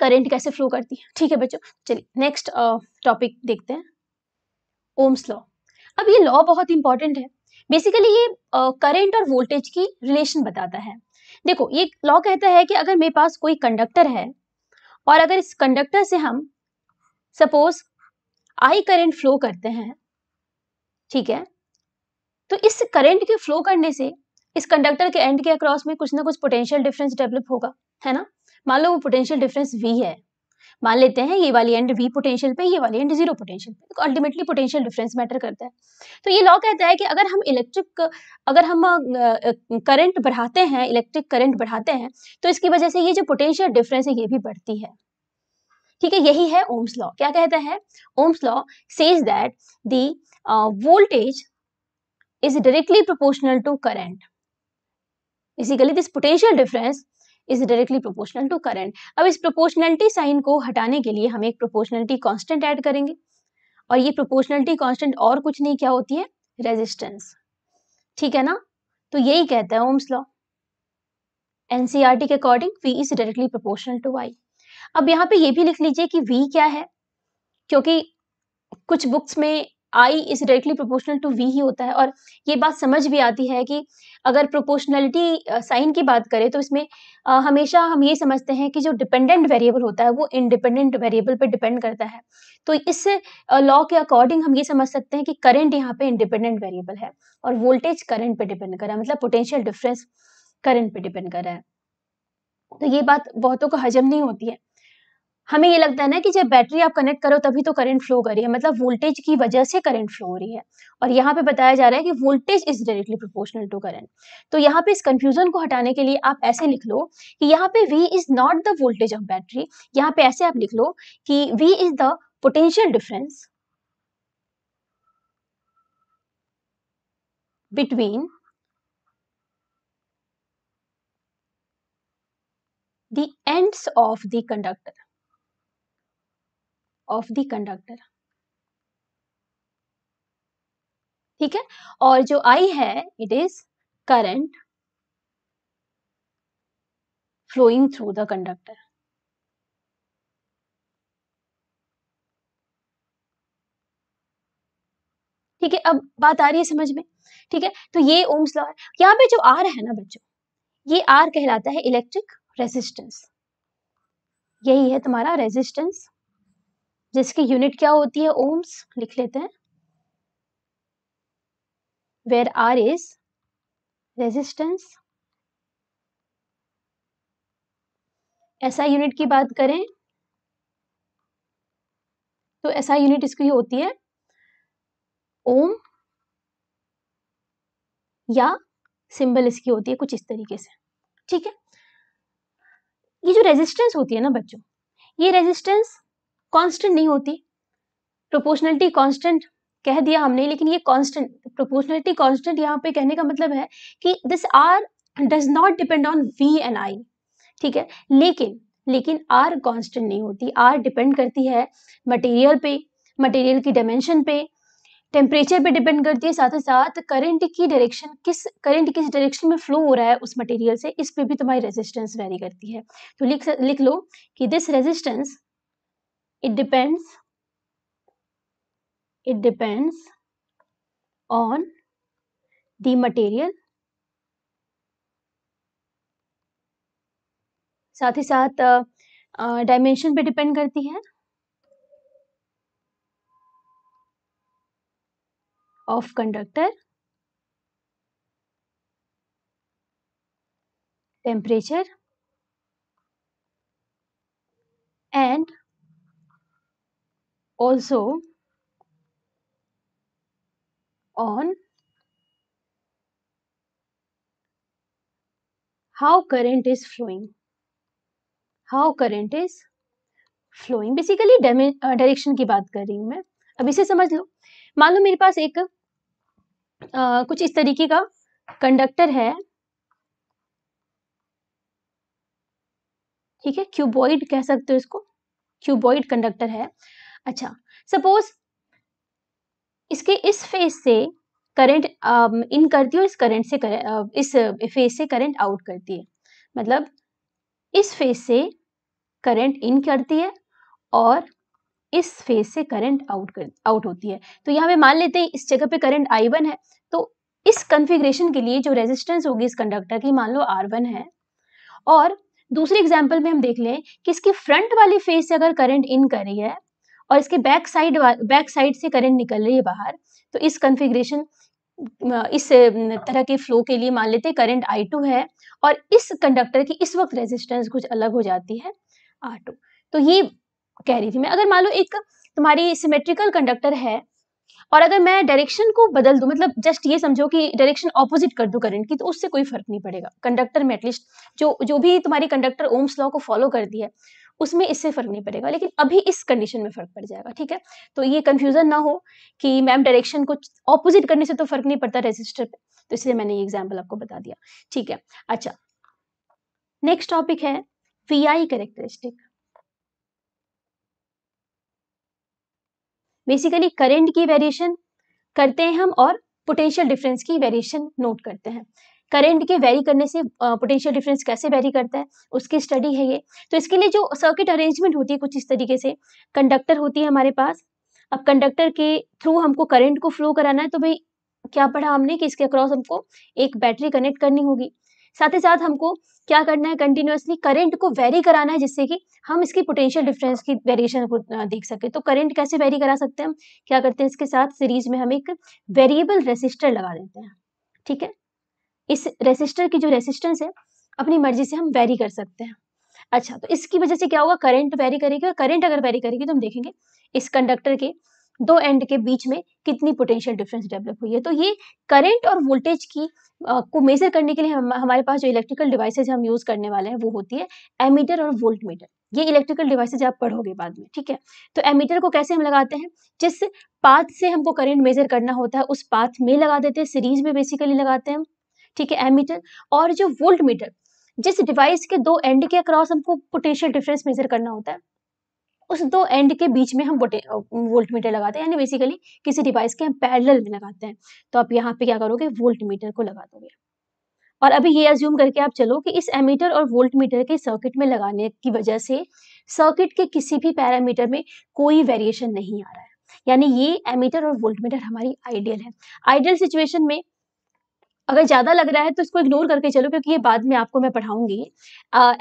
S1: करंट कैसे फ्लो करती है ठीक है बच्चों चलिए नेक्स्ट टॉपिक देखते हैं ओम्स लॉ अब ये लॉ बहुत इंपॉर्टेंट है बेसिकली ये करेंट और वोल्टेज की रिलेशन बताता है देखो ये लॉ कहता है कि अगर मेरे पास कोई कंडक्टर है और अगर इस कंडक्टर से हम सपोज आई करेंट फ्लो करते हैं ठीक है तो इस करंट के फ्लो करने से इस कंडक्टर के एंड के अक्रॉस में कुछ ना कुछ पोटेंशियल डिफरेंस डेवलप होगा है ना मान लो वो पोटेंशियल डिफरेंस वी है मान लेते हैं ये वाली एंड वी पोटेंशियल पे ये वाली एंड जीरो पोटेंशियल पे अल्टीमेटली पोटेंशियल डिफरेंस मैटर करता है तो ये लॉ कहता है कि अगर हम इलेक्ट्रिक अगर हम करंट बढ़ाते हैं इलेक्ट्रिक करंट बढ़ाते हैं तो इसकी वजह से ये जो पोटेंशियल डिफरेंस है ये भी बढ़ती है ठीक है यही है ओम्स लॉ क्या कहता है Ohm's law says that the voltage is directly proportional to current basically this potential difference is directly proportional to current अब इस प्रोपोर्शनलिटी साइन को हटाने के लिए हम एक प्रोपोर्शनलिटी कांस्टेंट ऐड करेंगे और ये प्रोपोर्शनलिटी कांस्टेंट और कुछ नहीं क्या होती है रेजिस्टेंस ठीक है ना तो यही कहता है ओम्स लॉ एनसीईआरटी के according V is directly proportional to Y अब यहाँ पे ये भी लिख लीजिए कि वी क्या है क्योंकि कुछ बुक्स में I is directly proportional to V ही होता है और ये बात समझ भी आती है कि अगर प्रोपोर्शनलिटी साइन की बात करें तो इसमें आ, हमेशा हम ये समझते हैं कि जो डिपेंडेंट वेरिएबल होता है वो इनडिपेंडेंट वेरिएबल पर डिपेंड करता है तो इस लॉ के अकॉर्डिंग हम ये समझ सकते हैं कि करंट यहाँ पे इंडिपेंडेंट वेरिएबल है और वोल्टेज करंट पे डिपेंड कर रहा है मतलब पोटेंशियल डिफरेंस करंट पे डिपेंड कर रहा है तो ये बात बहुतों को हजम नहीं होती है हमें ये लगता है ना कि जब बैटरी आप कनेक्ट करो तभी तो करंट फ्लो कर रही है मतलब वोल्टेज की वजह से करंट फ्लो हो रही है और यहाँ पे बताया जा रहा है कि voltage is directly proportional to current तो यहाँ पे इस कंफ्यूजन को हटाने के लिए आप ऐसे लिख लो कि यहाँ पे v is not the voltage of battery यहाँ पे ऐसे आप लिख लो कि V is the potential difference between the ends of the conductor of the conductor ठीक है और जो आई है it is current flowing through the conductor ठीक है अब बात आ रही है समझ में ठीक है तो ये ओम्स लॉ है यहां पे जो आर है ना बच्चों ये आर कहलाता है इलेक्ट्रिक रेजिस्टेंस यही है तुम्हारा रेजिस्टेंस जिसकी यूनिट क्या होती है ओम्स लिख लेते हैं वेर आर इज रेजिस्टेंस ऐसा यूनिट की बात करें तो ऐसा यूनिट इसकी होती है ओम या सिंबल इसकी होती है कुछ इस तरीके से ठीक है ये जो रेजिस्टेंस होती है ना बच्चों ये रेजिस्टेंस कांस्टेंट नहीं होती प्रोपोर्शनलिटी कांस्टेंट कह दिया हमने लेकिन ये कांस्टेंट प्रोपोर्शनलिटी कांस्टेंट यहाँ पे कहने का मतलब है कि this R does not depend on V and I ठीक है लेकिन लेकिन आर कांस्टेंट नहीं होती आर डिपेंड करती है मटेरियल पे मटेरियल की डायमेंशन पे टेम्परेचर पे डिपेंड करती है साथ ही साथ करंट की डायरेक्शन किस करंट किस डायरेक्शन में फ्लो हो रहा है उस मटेरियल से इस पे भी तुम्हारी रेजिस्टेंस वेरी करती है तो लिख लिख लो कि this resistance it depends it depends on the material साथ ही साथ डायमेंशन पे डिपेंड करती है of conductor temperature and also on how current is flowing how current is flowing basically uh, direction की बात कर रही हूँ मैं अब इसे समझ लो मान लो मेरे पास एक आ, कुछ इस तरीके का कंडक्टर है ठीक है क्यूबॉइड कह सकते हो इसको क्यूबॉइड कंडक्टर है अच्छा सपोज इसके इस फेज से करंट इन um, करती है और इस करंट से कर, uh, इस फेज uh, से करंट आउट करती है मतलब इस फेज से करंट इन करती है और इस फेज से करंट आउट कर आउट होती है तो यहाँ पे मान लेते हैं इस जगह पे करंट आई वन है तो इस कन्फिग्रेशन के लिए जो रेजिस्टेंस होगी इस कंडक्टर की मान लो आर वन है और दूसरे एग्जाम्पल में हम देख लें कि इसके फ्रंट वाली फेज से अगर करंट इन कर रही है और इसके बैक साइड बैक साइड से करंट निकल रही है बाहर तो इस कन्फिग्रेशन इस तरह के फ्लो के लिए मान लेते हैं करंट आई टू है और इस कंडक्टर की इस वक्त रेजिस्टेंस कुछ अलग हो जाती है आर टू तो ये कह रही थी मैं अगर मान लो एक तुम्हारी सिमेट्रिकल कंडक्टर है और अगर मैं डायरेक्शन को बदल दूं मतलब जस्ट ये समझो कि डायरेक्शन ऑपोजिट कर दूं करंट की तो उससे कोई फर्क नहीं पड़ेगा कंडक्टर में एटलीस्ट जो जो भी तुम्हारी कंडक्टर ओम्स लॉ को फॉलो करती है उसमें इससे फ़र्क नहीं पड़ेगा लेकिन अभी इस कंडीशन में फ़र्क पड़ जाएगा ठीक है तो ये कंफ्यूजन ना हो कि मैम डायरेक्शन को ऑपोजिट करने से तो फ़र्क नहीं पड़ता रजिस्टर पे तो इसलिए मैंने ये एग्जाम्पल आपको बता दिया ठीक है अच्छा नेक्स्ट टॉपिक है V I characteristic basically current की वेरिएशन करते हैं हम और पोटेंशियल डिफरेंस की वेरिएशन नोट करते हैं करंट के वेरी करने से पोटेंशियल डिफरेंस कैसे वेरी करता है उसकी स्टडी है ये तो इसके लिए जो सर्किट अरेंजमेंट होती है कुछ इस तरीके से कंडक्टर होती है हमारे पास अब कंडक्टर के थ्रू हमको करंट को फ्लो कराना है तो भाई क्या पढ़ा हमने कि इसके अक्रॉस हमको एक बैटरी कनेक्ट करनी होगी साथ ही साथ हमको क्या करना है कंटिन्यूसली करंट को वेरी कराना है जिससे कि हम इसकी पोटेंशियल डिफरेंस की वेरिएशन को देख सके तो करंट कैसे वेरी करा सकते हैं हम क्या करते हैं इसके साथ सीरीज में हम एक वेरिएबल रेसिस्टर लगा देते हैं ठीक है इस रेसिस्टर की जो रेसिस्टेंस है अपनी मर्जी से हम वेरी कर सकते हैं अच्छा तो इसकी वजह से क्या होगा करंट वेरी करेगी और करंट अगर वेरी करेगी तो हम देखेंगे इस कंडक्टर के दो एंड के बीच में कितनी पोटेंशियल डिफरेंस डेवलप हुई है तो ये करंट और वोल्टेज की आ, को मेजर करने के लिए हम हमारे पास जो इलेक्ट्रिकल डिवाइसेज हम यूज करने वाले हैं वो होती है एमीटर और वोल्ट मीटर ये इलेक्ट्रिकल डिवाइसेज आप पढ़ोगे बाद में ठीक है तो एमीटर को कैसे हम लगाते हैं जिस पाथ से हमको करंट मेजर करना होता है उस पाथ में लगा देते हैं सीरीज में बेसिकली लगाते हैं ठीक है एमीटर और जो वोल्ट मीटर जिस डिवाइस के दो एंड के अक्रॉस हमको पोटेंशियल डिफरेंस मेजर करना होता है उस दो एंड के बीच में हम वोटे वोल्ट मीटर लगाते हैं यानी बेसिकली किसी डिवाइस के हम पैरल में लगाते हैं तो आप यहाँ पे क्या करोगे वोल्ट मीटर को लगा दोगे और अभी ये अज्यूम करके आप चलो कि इस एमीटर और वोल्ट मीटर के सर्किट में लगाने की वजह से सर्किट के किसी भी पैरामीटर में कोई वेरिएशन नहीं आ रहा है यानी ये एमीटर और वोल्ट मीटर हमारी आइडियल है आइडियल सिचुएशन में अगर ज़्यादा लग रहा है तो इसको इग्नोर करके चलो क्योंकि ये बाद में आपको मैं पढ़ाऊंगी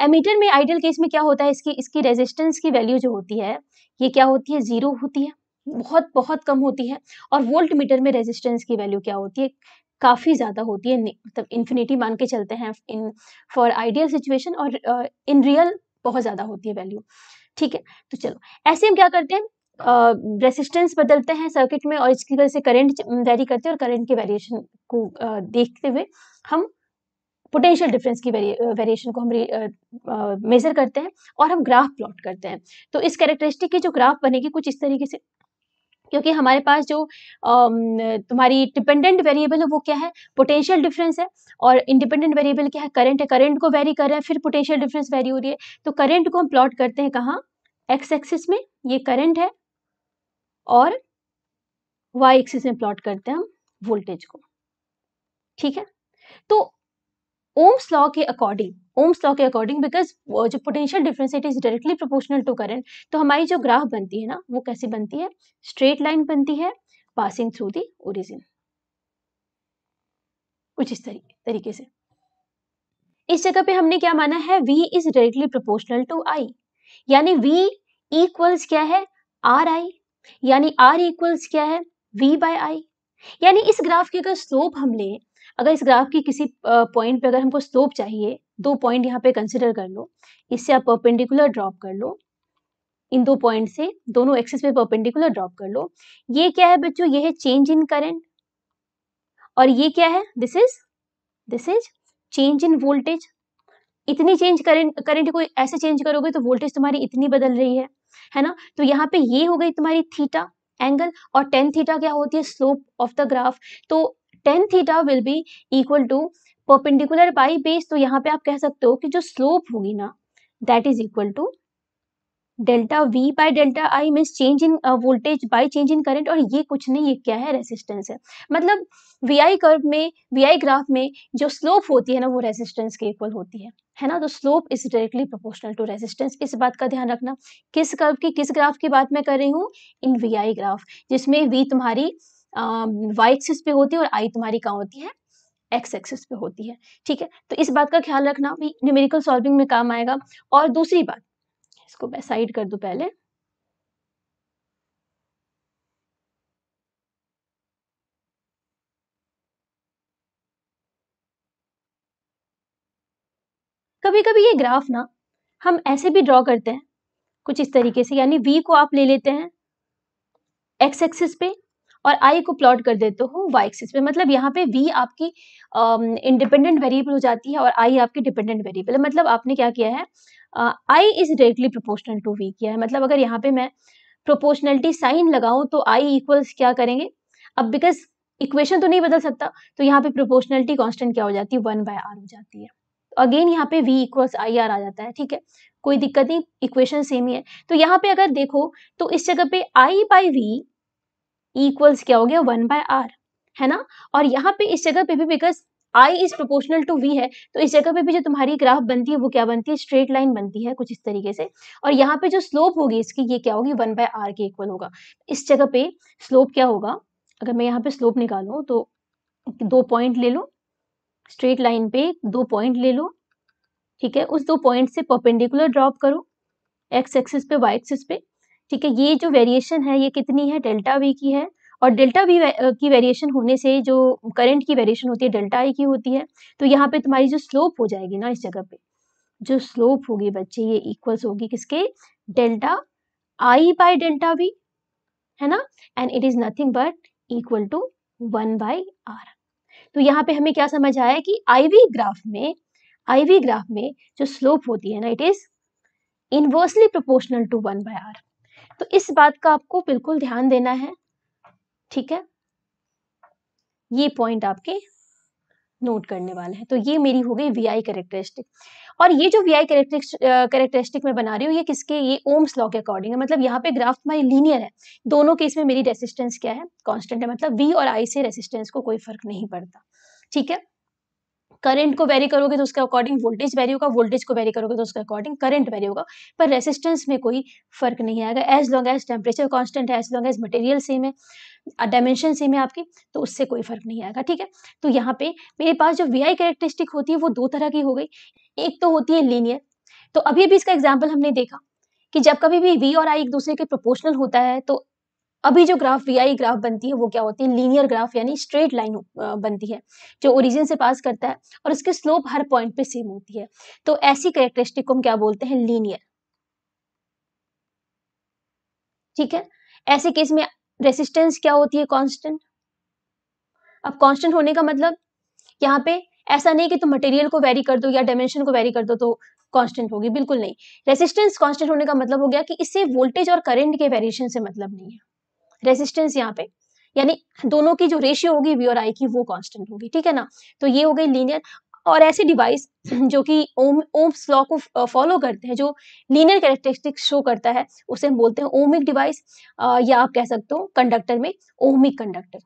S1: एमीटर में आइडियल केस में क्या होता है इसकी इसकी रेजिस्टेंस की वैल्यू जो होती है ये क्या होती है ज़ीरो होती है बहुत बहुत कम होती है और वोल्ट मीटर में रेजिस्टेंस की वैल्यू क्या होती है काफ़ी ज़्यादा होती है मतलब इन्फिनिटी मान के चलते हैं इन फॉर आइडियल सिचुएशन और इन रियल बहुत ज़्यादा होती है वैल्यू ठीक है तो चलो ऐसे हम क्या करते हैं रेसिस्टेंस बदलते हैं सर्किट में और इसकी वजह से करंट वेरी करते हैं और करंट के वेरिएशन को देखते हुए हम पोटेंशियल डिफरेंस की वेरिएशन को हम मेजर करते हैं और हम ग्राफ प्लॉट करते हैं तो इस कैरेक्टरिस्टिक की जो ग्राफ बनेगी कुछ इस तरीके से क्योंकि हमारे पास जो तुम्हारी डिपेंडेंट वेरिएबल है वो क्या है पोटेंशियल डिफरेंस है और इंडिपेंडेंट वेरिएबल क्या है करंट है करंट को वेरी कर रहे हैं फिर पोटेंशियल डिफरेंस वेरी हो रही है तो करंट को हम प्लॉट करते हैं कहाँ एक्स एक्सिस में ये करंट है और वाई एक्सिस में प्लॉट करते हैं हम वोल्टेज को ठीक है तो ओम्स लॉ के अकॉर्डिंग ओम्स लॉ के अकॉर्डिंग बिकॉज जो potential difference it is directly proportional to current तो हमारी जो ग्राफ बनती है ना वो कैसी बनती है स्ट्रेट लाइन बनती है पासिंग थ्रू दी ओरिजिन कुछ इस तरीके तरीके से इस जगह पे हमने क्या माना है v is directly proportional to i यानी v इक्वल्स क्या है आर आई यानी आर इक्वल्स क्या है वी बाय आई यानी इस ग्राफ की अगर स्लोप हम लें अगर इस ग्राफ की किसी पॉइंट पे अगर हमको स्लोप चाहिए दो पॉइंट यहाँ पे कंसिडर कर लो इससे आप परपेंडिकुलर ड्रॉप कर लो इन दो पॉइंट से दोनों एक्सिस पे परपेंडिकुलर ड्रॉप कर लो ये क्या है बच्चों ये है चेंज इन करंट और ये क्या है this is this is change in voltage इतनी चेंज करेंट करेंट को ऐसे चेंज करोगे तो वोल्टेज तुम्हारी इतनी बदल रही है है ना तो यहाँ पे ये हो गई तुम्हारी थीटा एंगल और टेन थीटा क्या होती है स्लोप ऑफ द ग्राफ तो tan theta will be equal to perpendicular by base तो यहाँ पे आप कह सकते हो कि जो स्लोप होगी ना that is equal to delta V by delta I means change in voltage by change in current और ये कुछ नहीं ये क्या है रेसिस्टेंस है मतलब वी आई कर्व में वी आई ग्राफ में जो स्लोप होती है ना वो रेसिस्टेंस के इक्वल होती है है ना तो slope is directly proportional to resistance इस बात का ध्यान रखना किस कर्व की किस ग्राफ की बात मैं कर रही हूँ इन वी आई ग्राफ जिसमें वी तुम्हारी वाई um, एक्सिस पे होती है और आई तुम्हारी कहाँ होती है एक्स एक्सिस पे होती है ठीक है तो इस बात का ख्याल रखना भी न्यूमेरिकल सॉल्विंग में काम आएगा और दूसरी बात इसको साइड कर दूँ पहले कभी कभी ये ग्राफ ना हम ऐसे भी ड्रॉ करते हैं कुछ इस तरीके से यानी वी को आप ले लेते हैं एक्स एक्सिस पे और आई को प्लॉट कर देते हो वाई एक्सिस पे मतलब यहाँ पे वी आपकी इंडिपेंडेंट वेरिएबल हो जाती है और आई आपकी डिपेंडेंट वेरिएबल मतलब आपने क्या किया है I is directly proportional to V किया है मतलब अगर यहाँ पे मैं प्रोपोर्शनलिटी साइन लगाऊं तो आई इक्वल्स क्या करेंगे अब बिकॉज इक्वेशन तो नहीं बदल सकता तो यहाँ पे प्रोपोर्शनलिटी कॉन्स्टेंट क्या हो जाती है वन बाय आर हो जाती है अगेन यहाँ पे वी इक्वल्स आई आर आ जाता है ठीक है कोई दिक्कत नहीं इक्वेशन सेम ही है तो यहाँ पे अगर देखो तो इस जगह पे आई बाई वी इक्वल्स क्या हो गया वन बाय आर है ना और यहाँ पे इस जगह पे भी because I is proportional to V है तो इस जगह पे भी जो तुम्हारी ग्राफ बनती है वो क्या बनती है स्ट्रेट लाइन बनती है कुछ इस तरीके से और यहाँ पे जो स्लोप होगी इसकी ये क्या होगी वन बाय आर के इक्वल होगा इस जगह पे स्लोप क्या होगा अगर मैं यहाँ पे स्लोप निकालूँ तो दो पॉइंट ले लो स्ट्रेट लाइन पे दो पॉइंट ले लो ठीक है उस दो पॉइंट से परपेंडिकुलर ड्रॉप करो एक्स एक्सिस पे वाई एक्सिस पे ठीक है ये जो वेरिएशन है ये कितनी है डेल्टा वी की है और डेल्टा वी की वेरिएशन होने से जो करंट की वेरिएशन होती है डेल्टा आई की होती है तो यहाँ पे तुम्हारी जो स्लोप हो जाएगी ना इस जगह पे जो स्लोप होगी बच्चे ये इक्वल्स होगी किसके delta I by delta V है ना and it is nothing but equal to one by R तो यहाँ पे हमें क्या समझ आया कि आईवी ग्राफ में आईवी ग्राफ में जो स्लोप होती है ना it is inversely proportional to one by R तो इस बात का आपको बिल्कुल ध्यान देना है ठीक है ये पॉइंट आपके नोट करने वाले हैं तो ये मेरी हो गई वी आई करेक्टरिस्टिक और ये जो वी आई करेक्टरिस्टिक मैं बना रही हूँ ये किसके ये ओम्स लॉ के अकॉर्डिंग है मतलब यहाँ पे ग्राफ हमारी लीनियर है दोनों केस में मेरी रेसिस्टेंस क्या है कॉन्स्टेंट है मतलब वी और आई से रेसिस्टेंस को कोई फर्क नहीं पड़ता ठीक है करंट को वेरी करोगे तो उसके अकॉर्डिंग वोल्टेज वेरी होगा वोल्टेज को वेरी करोगे तो उसके अकॉर्डिंग करंट वेरी होगा पर रेसिस्टेंस में कोई फर्क नहीं आएगा as long as temperature constant है as long as material same है डायमेंशन सेम है आपकी तो उससे कोई फर्क नहीं आएगा ठीक है तो यहाँ पे मेरे पास जो वी आई कैरेक्टरिस्टिक होती है वो दो तरह की हो गई एक तो होती है लीनियर तो अभी अभी इसका एग्जाम्पल हमने देखा कि जब कभी भी वी और आई एक दूसरे के प्रोपोर्शनल होता है तो अभी जो ग्राफ वी आई ग्राफ बनती है वो क्या होती है लीनियर ग्राफ यानी स्ट्रेट लाइन बनती है जो ओरिजिन से पास करता है और उसके स्लोप हर पॉइंट पे सेम होती है तो ऐसी करेक्टरिस्टिक को हम क्या बोलते हैं लीनियर ठीक है ऐसे केस में रेसिस्टेंस क्या होती है कॉन्स्टेंट अब कॉन्स्टेंट होने का मतलब यहाँ पे ऐसा नहीं कि तुम मटेरियल को वेरी कर दो या डायमेंशन को वेरी कर दो तो कांस्टेंट होगी बिल्कुल नहीं रेसिस्टेंस कांस्टेंट होने का मतलब हो गया कि इससे वोल्टेज और करंट के वेरिएशन से मतलब नहीं है रेजिस्टेंस यहाँ पे यानी दोनों की जो रेशियो होगी वी और आई की वो कांस्टेंट होगी ठीक है ना तो ये हो गई लीनियर और ऐसे डिवाइस जो कि ओम ओम्स लॉ को फॉलो करते हैं जो लीनियर कैरेक्टरिस्टिक शो करता है उसे हम बोलते हैं ओमिक डिवाइस या आप कह सकते हो कंडक्टर में ओमिक कंडक्टर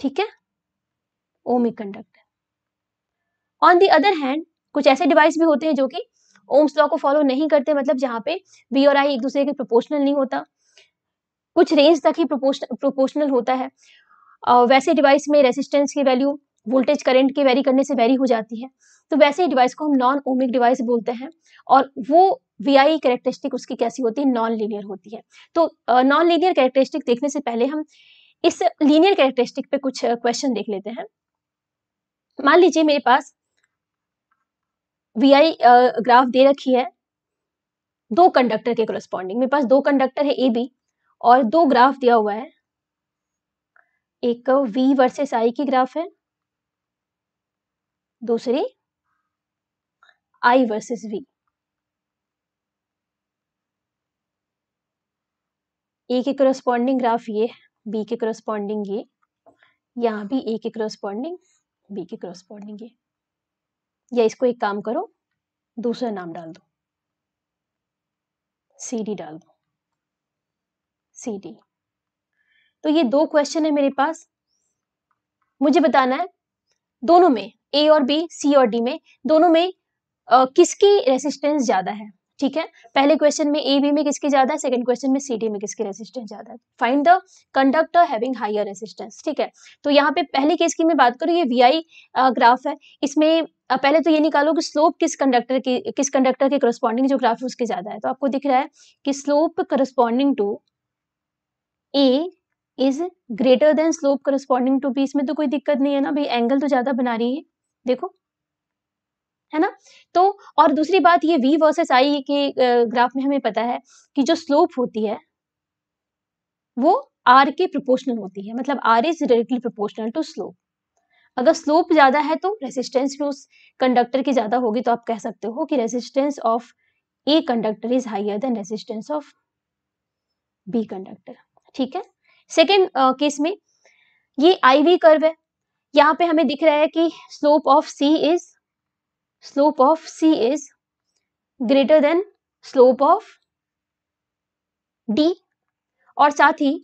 S1: ठीक है ohmic conductor on the other hand कुछ ऐसे डिवाइस भी होते हैं जो कि ओम्स लॉ को फॉलो नहीं करते मतलब जहाँ पे बी और आई एक दूसरे के प्रोपोर्शनल नहीं होता कुछ रेंज तक ही प्रोपोर्शनल होता है वैसे डिवाइस में रेसिस्टेंस की वैल्यू वोल्टेज करंट के वेरी करने से वैरी हो जाती है तो वैसे ही डिवाइस को हम नॉन ओमिक डिवाइस बोलते हैं और वो वी आई कैरेक्टरिस्टिक उसकी कैसी होती है नॉन लीनियर होती है तो नॉन लीनियर कैरेक्टरिस्टिक देखने से पहले हम इस लीनियर कैरेक्टरिस्टिक पे कुछ क्वेश्चन देख लेते हैं मान लीजिए मेरे पास वी आई ग्राफ दे रखी है दो कंडक्टर के कोरस्पॉन्डिंग मेरे पास दो कंडक्टर है ए बी और दो ग्राफ दिया हुआ है एक V वर्सेस I की ग्राफ है दूसरी I वर्सेस V ए के करस्पॉन्डिंग ग्राफ ये B बी के करस्पॉन्डिंग ये यहाँ भी ए के करस्पॉन्डिंग बी के करस्पॉन्डिंग ये या इसको एक काम करो दूसरा नाम डाल दो सी डी डाल दो सी डी तो ये दो क्वेश्चन है मेरे पास मुझे बताना है दोनों में ए और बी सी और डी में दोनों में आ, किसकी रेसिस्टेंस ज्यादा है ठीक है पहले क्वेश्चन में ए बी में किसकी ज्यादा है सेकंड क्वेश्चन में सी डी में किसकी रेसिस्टेंस ज्यादा है find the conductor having higher resistance ठीक है तो यहाँ पे पहले केस की मैं बात करूँ ये वी आई ग्राफ है इसमें पहले तो ये निकालो कि स्लोप किस कंडक्टर की किस कंडक्टर के करस्पॉन्डिंग जो ग्राफ है उसके ज्यादा है तो आपको दिख रहा है कि slope corresponding to A is greater than slope corresponding to B इसमें तो कोई दिक्कत नहीं है ना भाई एंगल तो ज्यादा बना रही है देखो है ना तो और दूसरी बात ये वी वर्सेस आई के ग्राफ में हमें पता है कि जो स्लोप होती है वो आर के प्रोपोर्शनल होती है मतलब R is directly proportional to slope अगर स्लोप ज्यादा है तो रेसिस्टेंस भी उस कंडक्टर की ज्यादा होगी तो आप कह सकते हो कि resistance of A conductor is higher than resistance of B conductor ठीक है सेकेंड केस में ये आई वी कर्व है यहाँ पे हमें दिख रहा है कि slope of C is slope of C is greater than slope of D और साथ ही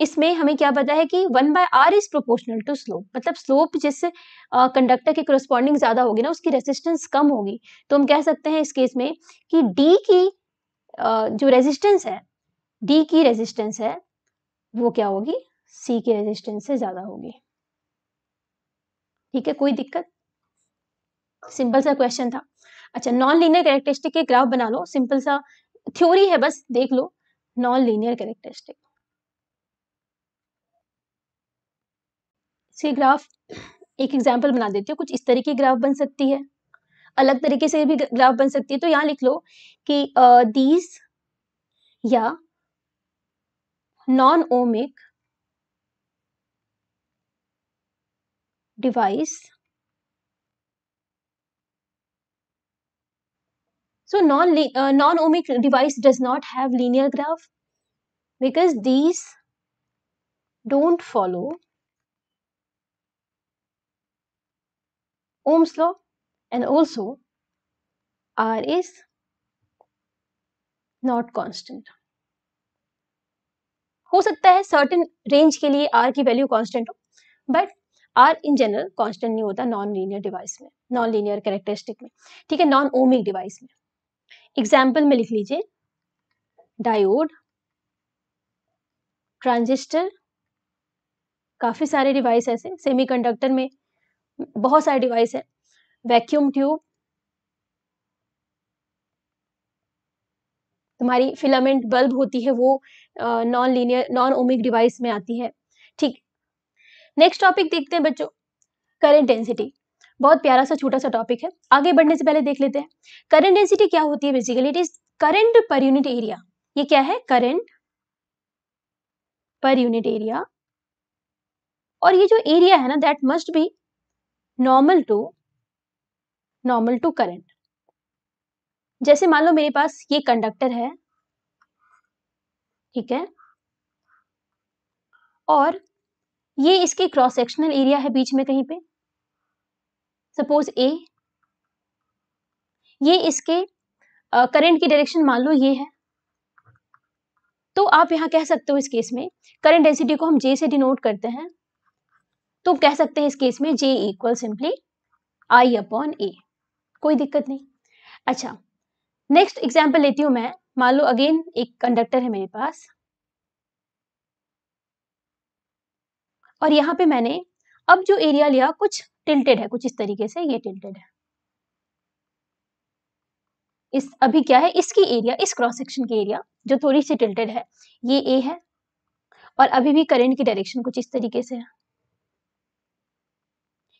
S1: इसमें हमें क्या पता है कि one by R is proportional to slope मतलब स्लोप जिस कंडक्टर के करस्पॉन्डिंग ज्यादा होगी ना उसकी रेजिस्टेंस कम होगी तो हम कह सकते हैं इस केस में कि डी की uh, जो रेजिस्टेंस है डी की रेजिस्टेंस है वो क्या होगी सी के रेजिस्टेंस से ज़्यादा होगी ठीक है कोई दिक्कत सिंपल सा क्वेश्चन था अच्छा नॉन लीनियर कैरेक्टरिस्टिक के ग्राफ बना लो सिंपल सा थ्योरी है बस देख लो नॉन लीनियर कैरेक्टरिस्टिक इसके ग्राफ एक एग्जाम्पल बना देती हूँ कुछ इस तरीके की ग्राफ बन सकती है अलग तरीके से भी ग्राफ बन सकती है तो यहाँ लिख लो कि दीज uh, या non-ohmic device. So non uh, non-ohmic device does not have linear graph because these don't follow Ohm's law and also R is not constant. हो सकता है सर्टेन रेंज के लिए आर की वैल्यू कॉन्स्टेंट हो but R in general constant नहीं होता non linear device में नॉन लीनियर कैरेक्टरिस्टिक में ठीक है नॉन ओमिक डिवाइस में एग्जाम्पल में लिख लीजिए डायोड ट्रांजिस्टर काफ़ी सारे डिवाइस ऐसे सेमीकंडक्टर में बहुत सारे डिवाइस है वैक्यूम ट्यूब हमारी फिलामेंट बल्ब होती है वो non linear non ohmic device में आती है ठीक नेक्स्ट टॉपिक देखते हैं बच्चों करेंट डेंसिटी बहुत प्यारा सा छोटा सा टॉपिक है आगे बढ़ने से पहले देख लेते हैं करंट डेंसिटी क्या होती है basically it is current per unit area ये क्या है करेंट पर यूनिट एरिया और ये जो एरिया है ना that must be normal to normal to current जैसे मान लो मेरे पास ये कंडक्टर है ठीक है और ये इसके क्रॉस सेक्शनल एरिया है बीच में कहीं पे सपोज ए ये इसके करंट की डायरेक्शन मान लो ये है तो आप यहां कह सकते हो इस केस में करंट डेंसिटी को हम जे से डिनोट करते हैं तो कह सकते हैं इस केस में J equal simply I upon A कोई दिक्कत नहीं अच्छा नेक्स्ट एग्जाम्पल लेती हूँ मैं मान लो अगेन एक कंडक्टर है मेरे पास और यहाँ पे मैंने अब जो एरिया लिया कुछ टिल्टेड है कुछ इस तरीके से ये टिल्टेड है इस अभी क्या है इसकी एरिया इस क्रॉस सेक्शन की एरिया जो थोड़ी सी टिल्टेड है ये ए है और अभी भी करंट की डायरेक्शन कुछ इस तरीके से है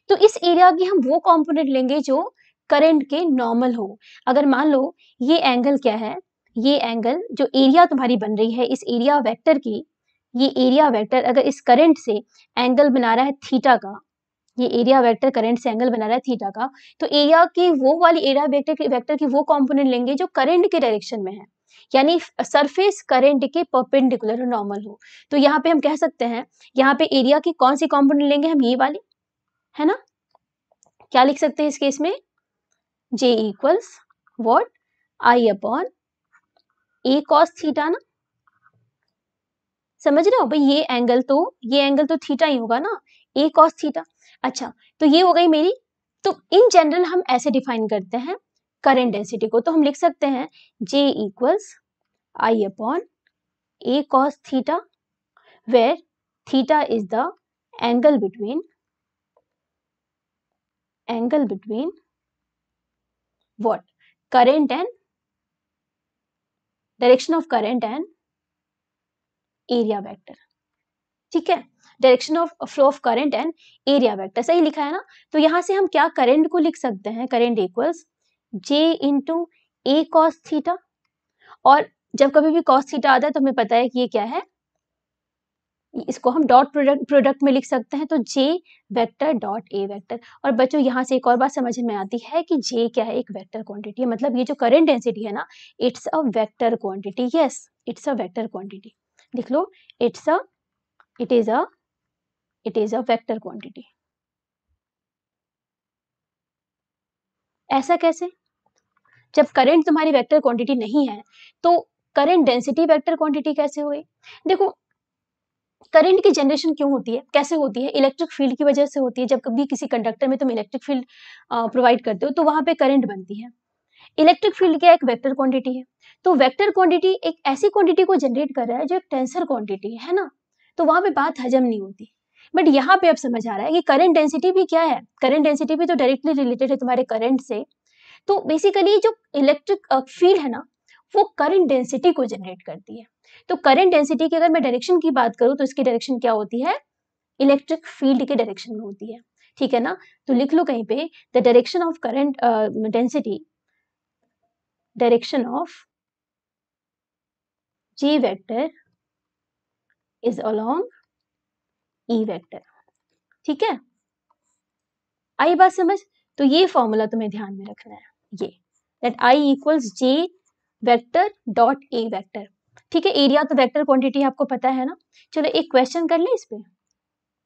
S1: तो इस एरिया की हम वो कंपोनेंट लेंगे जो करंट के नॉर्मल हो अगर मान लो ये एंगल क्या है ये एंगल जो एरिया तुम्हारी बन रही है इस एरिया वेक्टर की ये एरिया वेक्टर अगर इस करंट से एंगल बना रहा है थीटा का ये एरिया वेक्टर करंट से एंगल बना रहा है थीटा का तो एरिया की वो वाली एरिया वेक्टर की वेक्टर की वो कंपोनेंट लेंगे जो करंट के डायरेक्शन में है यानी सरफेस करंट के परपेंडिकुलर नॉर्मल हो तो यहाँ पे हम कह सकते हैं यहाँ पे एरिया की कौन सी कंपोनेंट लेंगे हम ये वाली है ना क्या लिख सकते हैं इस केस में j equals what i upon a cos theta ना समझ रहे हो भाई ये एंगल तो ये एंगल तो थीटा ही होगा ना ए कॉस थीटा अच्छा तो ये हो गई मेरी तो इन जनरल हम ऐसे डिफाइन करते हैं करंट डेंसिटी को तो हम लिख सकते हैं J equals I upon A cos theta where theta is the angle between angle between what current and direction of current and area vector ठीक है direction of flow of current and area vector सही लिखा है ना तो यहां से हम क्या करंट को लिख सकते हैं current equals J into A cos theta और जब कभी भी कॉस थीटा आता है तो हमें पता है कि ये क्या है इसको हम डॉट प्रोडक्ट प्रोडक्ट में लिख सकते हैं तो J vector dot A vector और बच्चों यहाँ से एक और बात समझ में आती है कि जे क्या है एक वेक्टर क्वांटिटी है मतलब ये जो करंट डेंसिटी है ना it's a vector quantity yes it's a vector quantity लिख लो it's a it is a it is a vector quantity ऐसा कैसे जब करेंट तुम्हारी वैक्टर क्वांटिटी नहीं है तो करेंट डेंसिटी वेक्टर क्वांटिटी कैसे हुई देखो करंट की जनरेशन क्यों होती है कैसे होती है इलेक्ट्रिक फील्ड की वजह से होती है जब कभी किसी कंडक्टर में तुम इलेक्ट्रिक फील्ड प्रोवाइड करते हो तो वहां पे करंट बनती है इलेक्ट्रिक फील्ड क्या एक वेक्टर क्वांटिटी है तो वेक्टर क्वांटिटी एक ऐसी क्वांटिटी को जनरेट कर रहा है जो एक टेंसर क्वांटिटी है ना तो वहां पे बात हजम नहीं होती बट यहाँ पे अब समझ आ रहा है कि करंट डेंसिटी भी क्या है करंट डेंसिटी भी तो डायरेक्टली रिलेटेड है तुम्हारे करंट से तो बेसिकली जो इलेक्ट्रिक फील्ड है ना वो करंट डेंसिटी को जनरेट करती है तो करंट डेंसिटी की अगर मैं डायरेक्शन की बात करूँ तो इसकी डायरेक्शन क्या होती है इलेक्ट्रिक फील्ड के डायरेक्शन में होती है ठीक है ना तो लिख लो कहीं पे the direction of current density direction of G vector is along E vector ठीक है आई बात समझ तो ये फॉर्मूला तुम्हें ध्यान में रखना है ये that I equals J vector dot A vector ठीक है एरिया तो वेक्टर क्वांटिटी आपको पता है ना चलो एक क्वेश्चन कर ले इस पर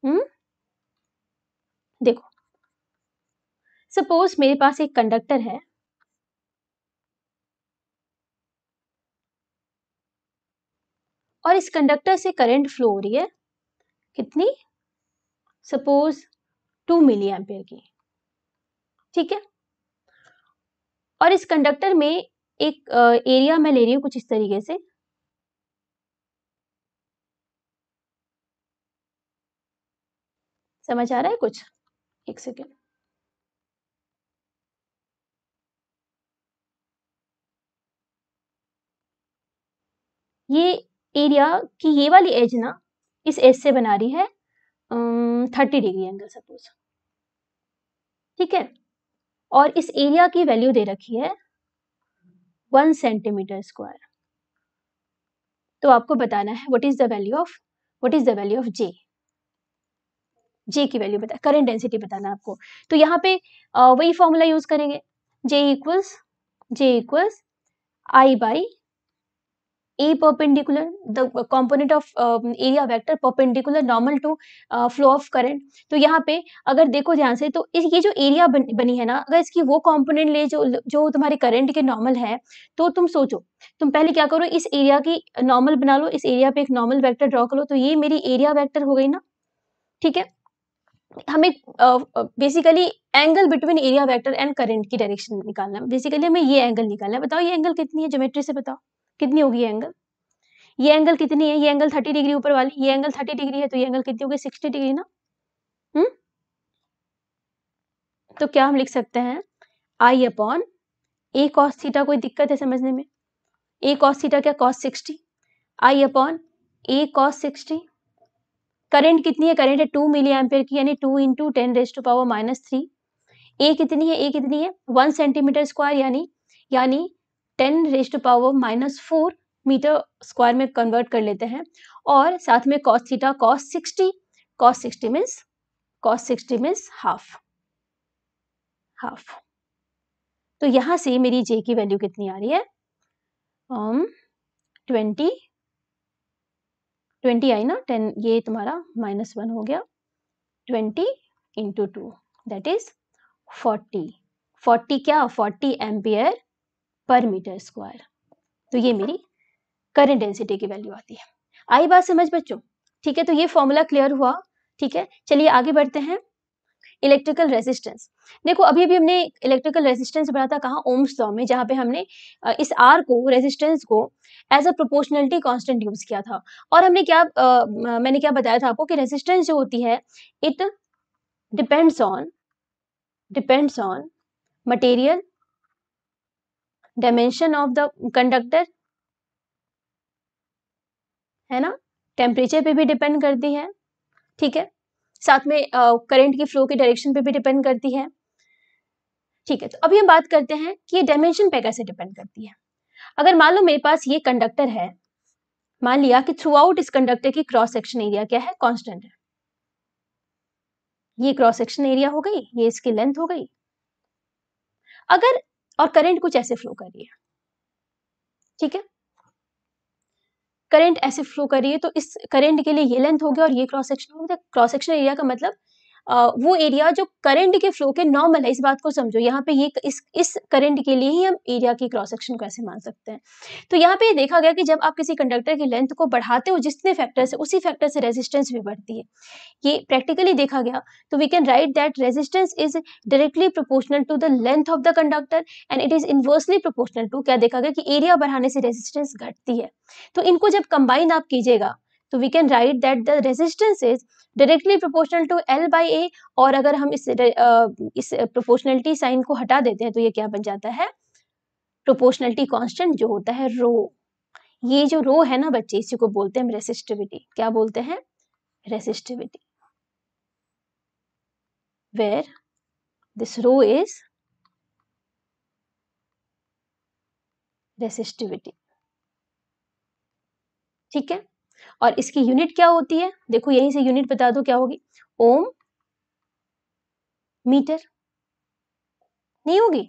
S1: हम्म? देखो सपोज मेरे पास एक कंडक्टर है और इस कंडक्टर से करंट फ्लो हो रही है कितनी सपोज टू मिली एम्पियर की ठीक है और इस कंडक्टर में एक एरिया मैं ले रही हूँ कुछ इस तरीके से समझ आ रहा है कुछ एक सेकेंड ये एरिया की ये वाली एज ना इस एज से बना रही है थर्टी डिग्री एंगल सपोज ठीक है और इस एरिया की वैल्यू दे रखी है वन सेंटीमीटर स्क्वायर तो आपको बताना है what is the value of what is the value of J J की वैल्यू बता करेंट डेंसिटी बताना आपको तो यहाँ पे वही फॉर्मूला यूज करेंगे J equals J equals I by A perpendicular the component of area vector perpendicular normal to flow of current तो यहाँ पे अगर देखो ध्यान से तो इस ये जो एरिया बन, बनी है ना अगर इसकी वो कॉम्पोनेंट ले जो जो तुम्हारे करेंट के नॉर्मल है तो तुम सोचो तुम पहले क्या करो इस एरिया की नॉर्मल बना लो इस एरिया पे एक नॉर्मल वैक्टर ड्रॉ करो तो ये मेरी एरिया वैक्टर हो गई ना ठीक है हमें basically angle between area vector and current की डायरेक्शन निकालना है बेसिकली हमें ये एंगल निकालना है बताओ ये एंगल कितनी है ज्योमेट्री से बताओ कितनी होगी एंगल ये एंगल कितनी है ये एंगल थर्टी डिग्री ऊपर वाली ये एंगल थर्टी डिग्री है तो ये एंगल कितनी होगी सिक्सटी डिग्री ना हम्म तो क्या हम लिख सकते हैं I upon A cos theta कोई दिक्कत है समझने में ए कॉस थीटा क्या cos sixty I upon A cos sixty current कितनी है करंट है टू मिली एम्पेयर की यानी two into ten raise to power minus three A कितनी है ए कितनी है वन सेंटीमीटर स्क्वायर यानी यानी ten rest power minus four metre square में कन्वर्ट कर लेते हैं और साथ में cos theta cos sixty cos sixty means cos sixty means half half तो यहाँ से मेरी जे की वैल्यू कितनी आ रही है ट्वेंटी um, ट्वेंटी आई ना टेन ये तुम्हारा माइनस वन हो गया twenty into two that is forty forty क्या forty ampere per metre square तो ये मेरी करंट डेंसिटी की वैल्यू आती है आई बात समझ बच्चों ठीक है तो ये फॉर्मूला क्लियर हुआ ठीक है चलिए आगे बढ़ते हैं इलेक्ट्रिकल रेजिस्टेंस देखो अभी अभी हमने इलेक्ट्रिकल रेजिस्टेंस बढ़ा था कहा ओम्स लॉ में जहाँ पे हमने इस आर को रेजिस्टेंस को as a proportionality constant use किया था और हमने क्या आ, मैंने क्या बताया था आपको कि रेजिस्टेंस जो होती है it depends on depends on material dimension of the conductor है ना टेम्परेचर पे भी डिपेंड करती है ठीक है साथ में करंट की फ्लो की डायरेक्शन पे भी डिपेंड करती है ठीक है तो अभी हम बात करते हैं कि ये डायमेंशन पे कैसे डिपेंड करती है अगर मान लो मेरे पास ये कंडक्टर है मान लिया कि थ्रू आउट इस कंडक्टर की क्रॉस सेक्शन एरिया क्या है कॉन्स्टेंट है ये क्रॉस सेक्शन एरिया हो गई ये इसकी लेंथ हो गई अगर और करंट कुछ ऐसे फ्लो कर रही है ठीक है करंट ऐसे फ्लो कर रही है तो इस करंट के लिए ये लेंथ हो गया और ये क्रॉस सेक्शन हो गया क्रॉस सेक्शन एरिया का मतलब वो एरिया जो करंट के फ्लो के नॉर्मल है इस बात को समझो यहाँ पे ये इस इस करंट के लिए ही हम एरिया की क्रॉस सेक्शन को ऐसे मान सकते हैं तो यहाँ पे देखा गया कि जब आप किसी कंडक्टर की लेंथ को बढ़ाते हो जितने फैक्टर से उसी फैक्टर से रेजिस्टेंस भी बढ़ती है ये प्रैक्टिकली देखा गया तो we can write that resistance is directly proportional to the length of the conductor and it is inversely proportional to क्या देखा गया कि एरिया बढ़ाने से रेजिस्टेंस घटती है तो इनको जब कंबाइन आप कीजिएगा तो we can write that the resistance is directly proportional to L by A और अगर हम इस इस प्रोपोर्शनलिटी साइन को हटा देते हैं तो ये क्या बन जाता है प्रोपोर्शनलिटी कॉन्स्टेंट जो होता है रो ये जो रो है ना बच्चे इसी को बोलते हैं रेसिस्टिविटी क्या बोलते हैं resistivity where this rho is resistivity ठीक है और इसकी यूनिट क्या होती है देखो यहीं से यूनिट बता दो क्या होगी ओम मीटर नहीं होगी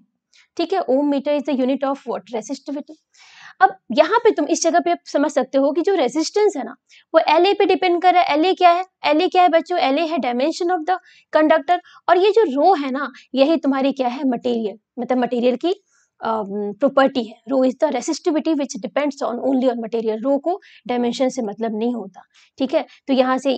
S1: ठीक है ohm metre is the unit of what resistivity अब यहाँ पे तुम इस जगह पे समझ सकते हो कि जो रेजिस्टेंस है ना वो एल पे डिपेंड कर रहा है एल क्या है एल क्या है बच्चों एल है डायमेंशन ऑफ द कंडक्टर और ये जो रो है ना यही तुम्हारी क्या है मटेरियल मतलब मटेरियल की प्रॉपर्टी um, है rho is the resistivity which depends on only on material rho को डायमेंशन से मतलब नहीं होता ठीक है तो यहाँ से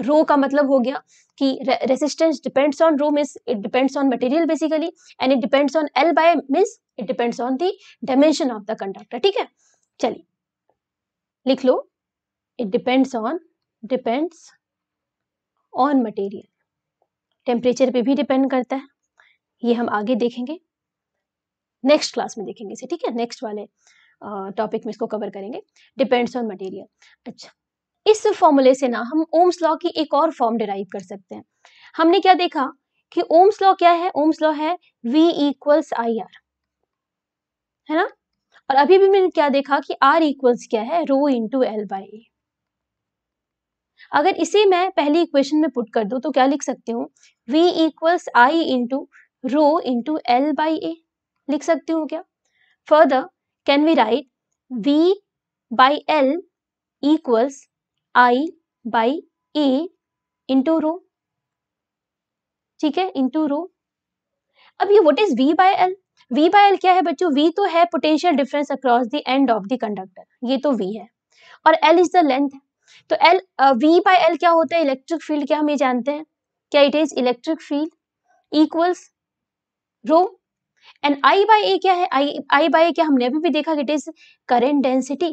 S1: रो का मतलब हो गया कि resistance depends on rho means it depends on material basically and it depends on L by means it depends on the dimension of the conductor ठीक है चलिए लिख लो it depends on depends on material temperature पे भी depend करता है ये हम आगे देखेंगे नेक्स्ट क्लास में देखेंगे इसे ठीक है नेक्स्ट वाले टॉपिक में इसको कवर करेंगे डिपेंड्स ऑन मटेरियल अच्छा इस फॉर्मूले से ना हम ओम्स लॉ की एक और फॉर्म डिराइव कर सकते हैं हमने क्या देखा कि ओम्स लॉ क्या है ओम्स लॉ है V इक्वल्स आई आर है ना और अभी भी मैंने क्या देखा कि आर इक्वल्स क्या है rho into L by A अगर इसे मैं पहली इक्वेशन में पुट कर दूं तो क्या लिख सकती हूँ V equals I into rho into L by A लिख सकती हूँ क्या further can we write V by L equals I by A into rho ठीक है इंटू रो अब ये what is V by L V by L क्या है बच्चों वी तो है potential difference across the end of the conductor ये तो वी है और एल इज द लेंथ तो एल वी बाई एल क्या होता है इलेक्ट्रिक फील्ड क्या हम ये जानते हैं क्या it is electric field equals rho and I by A क्या है आई आई बाई ए क्या हमने अभी भी देखा it is current density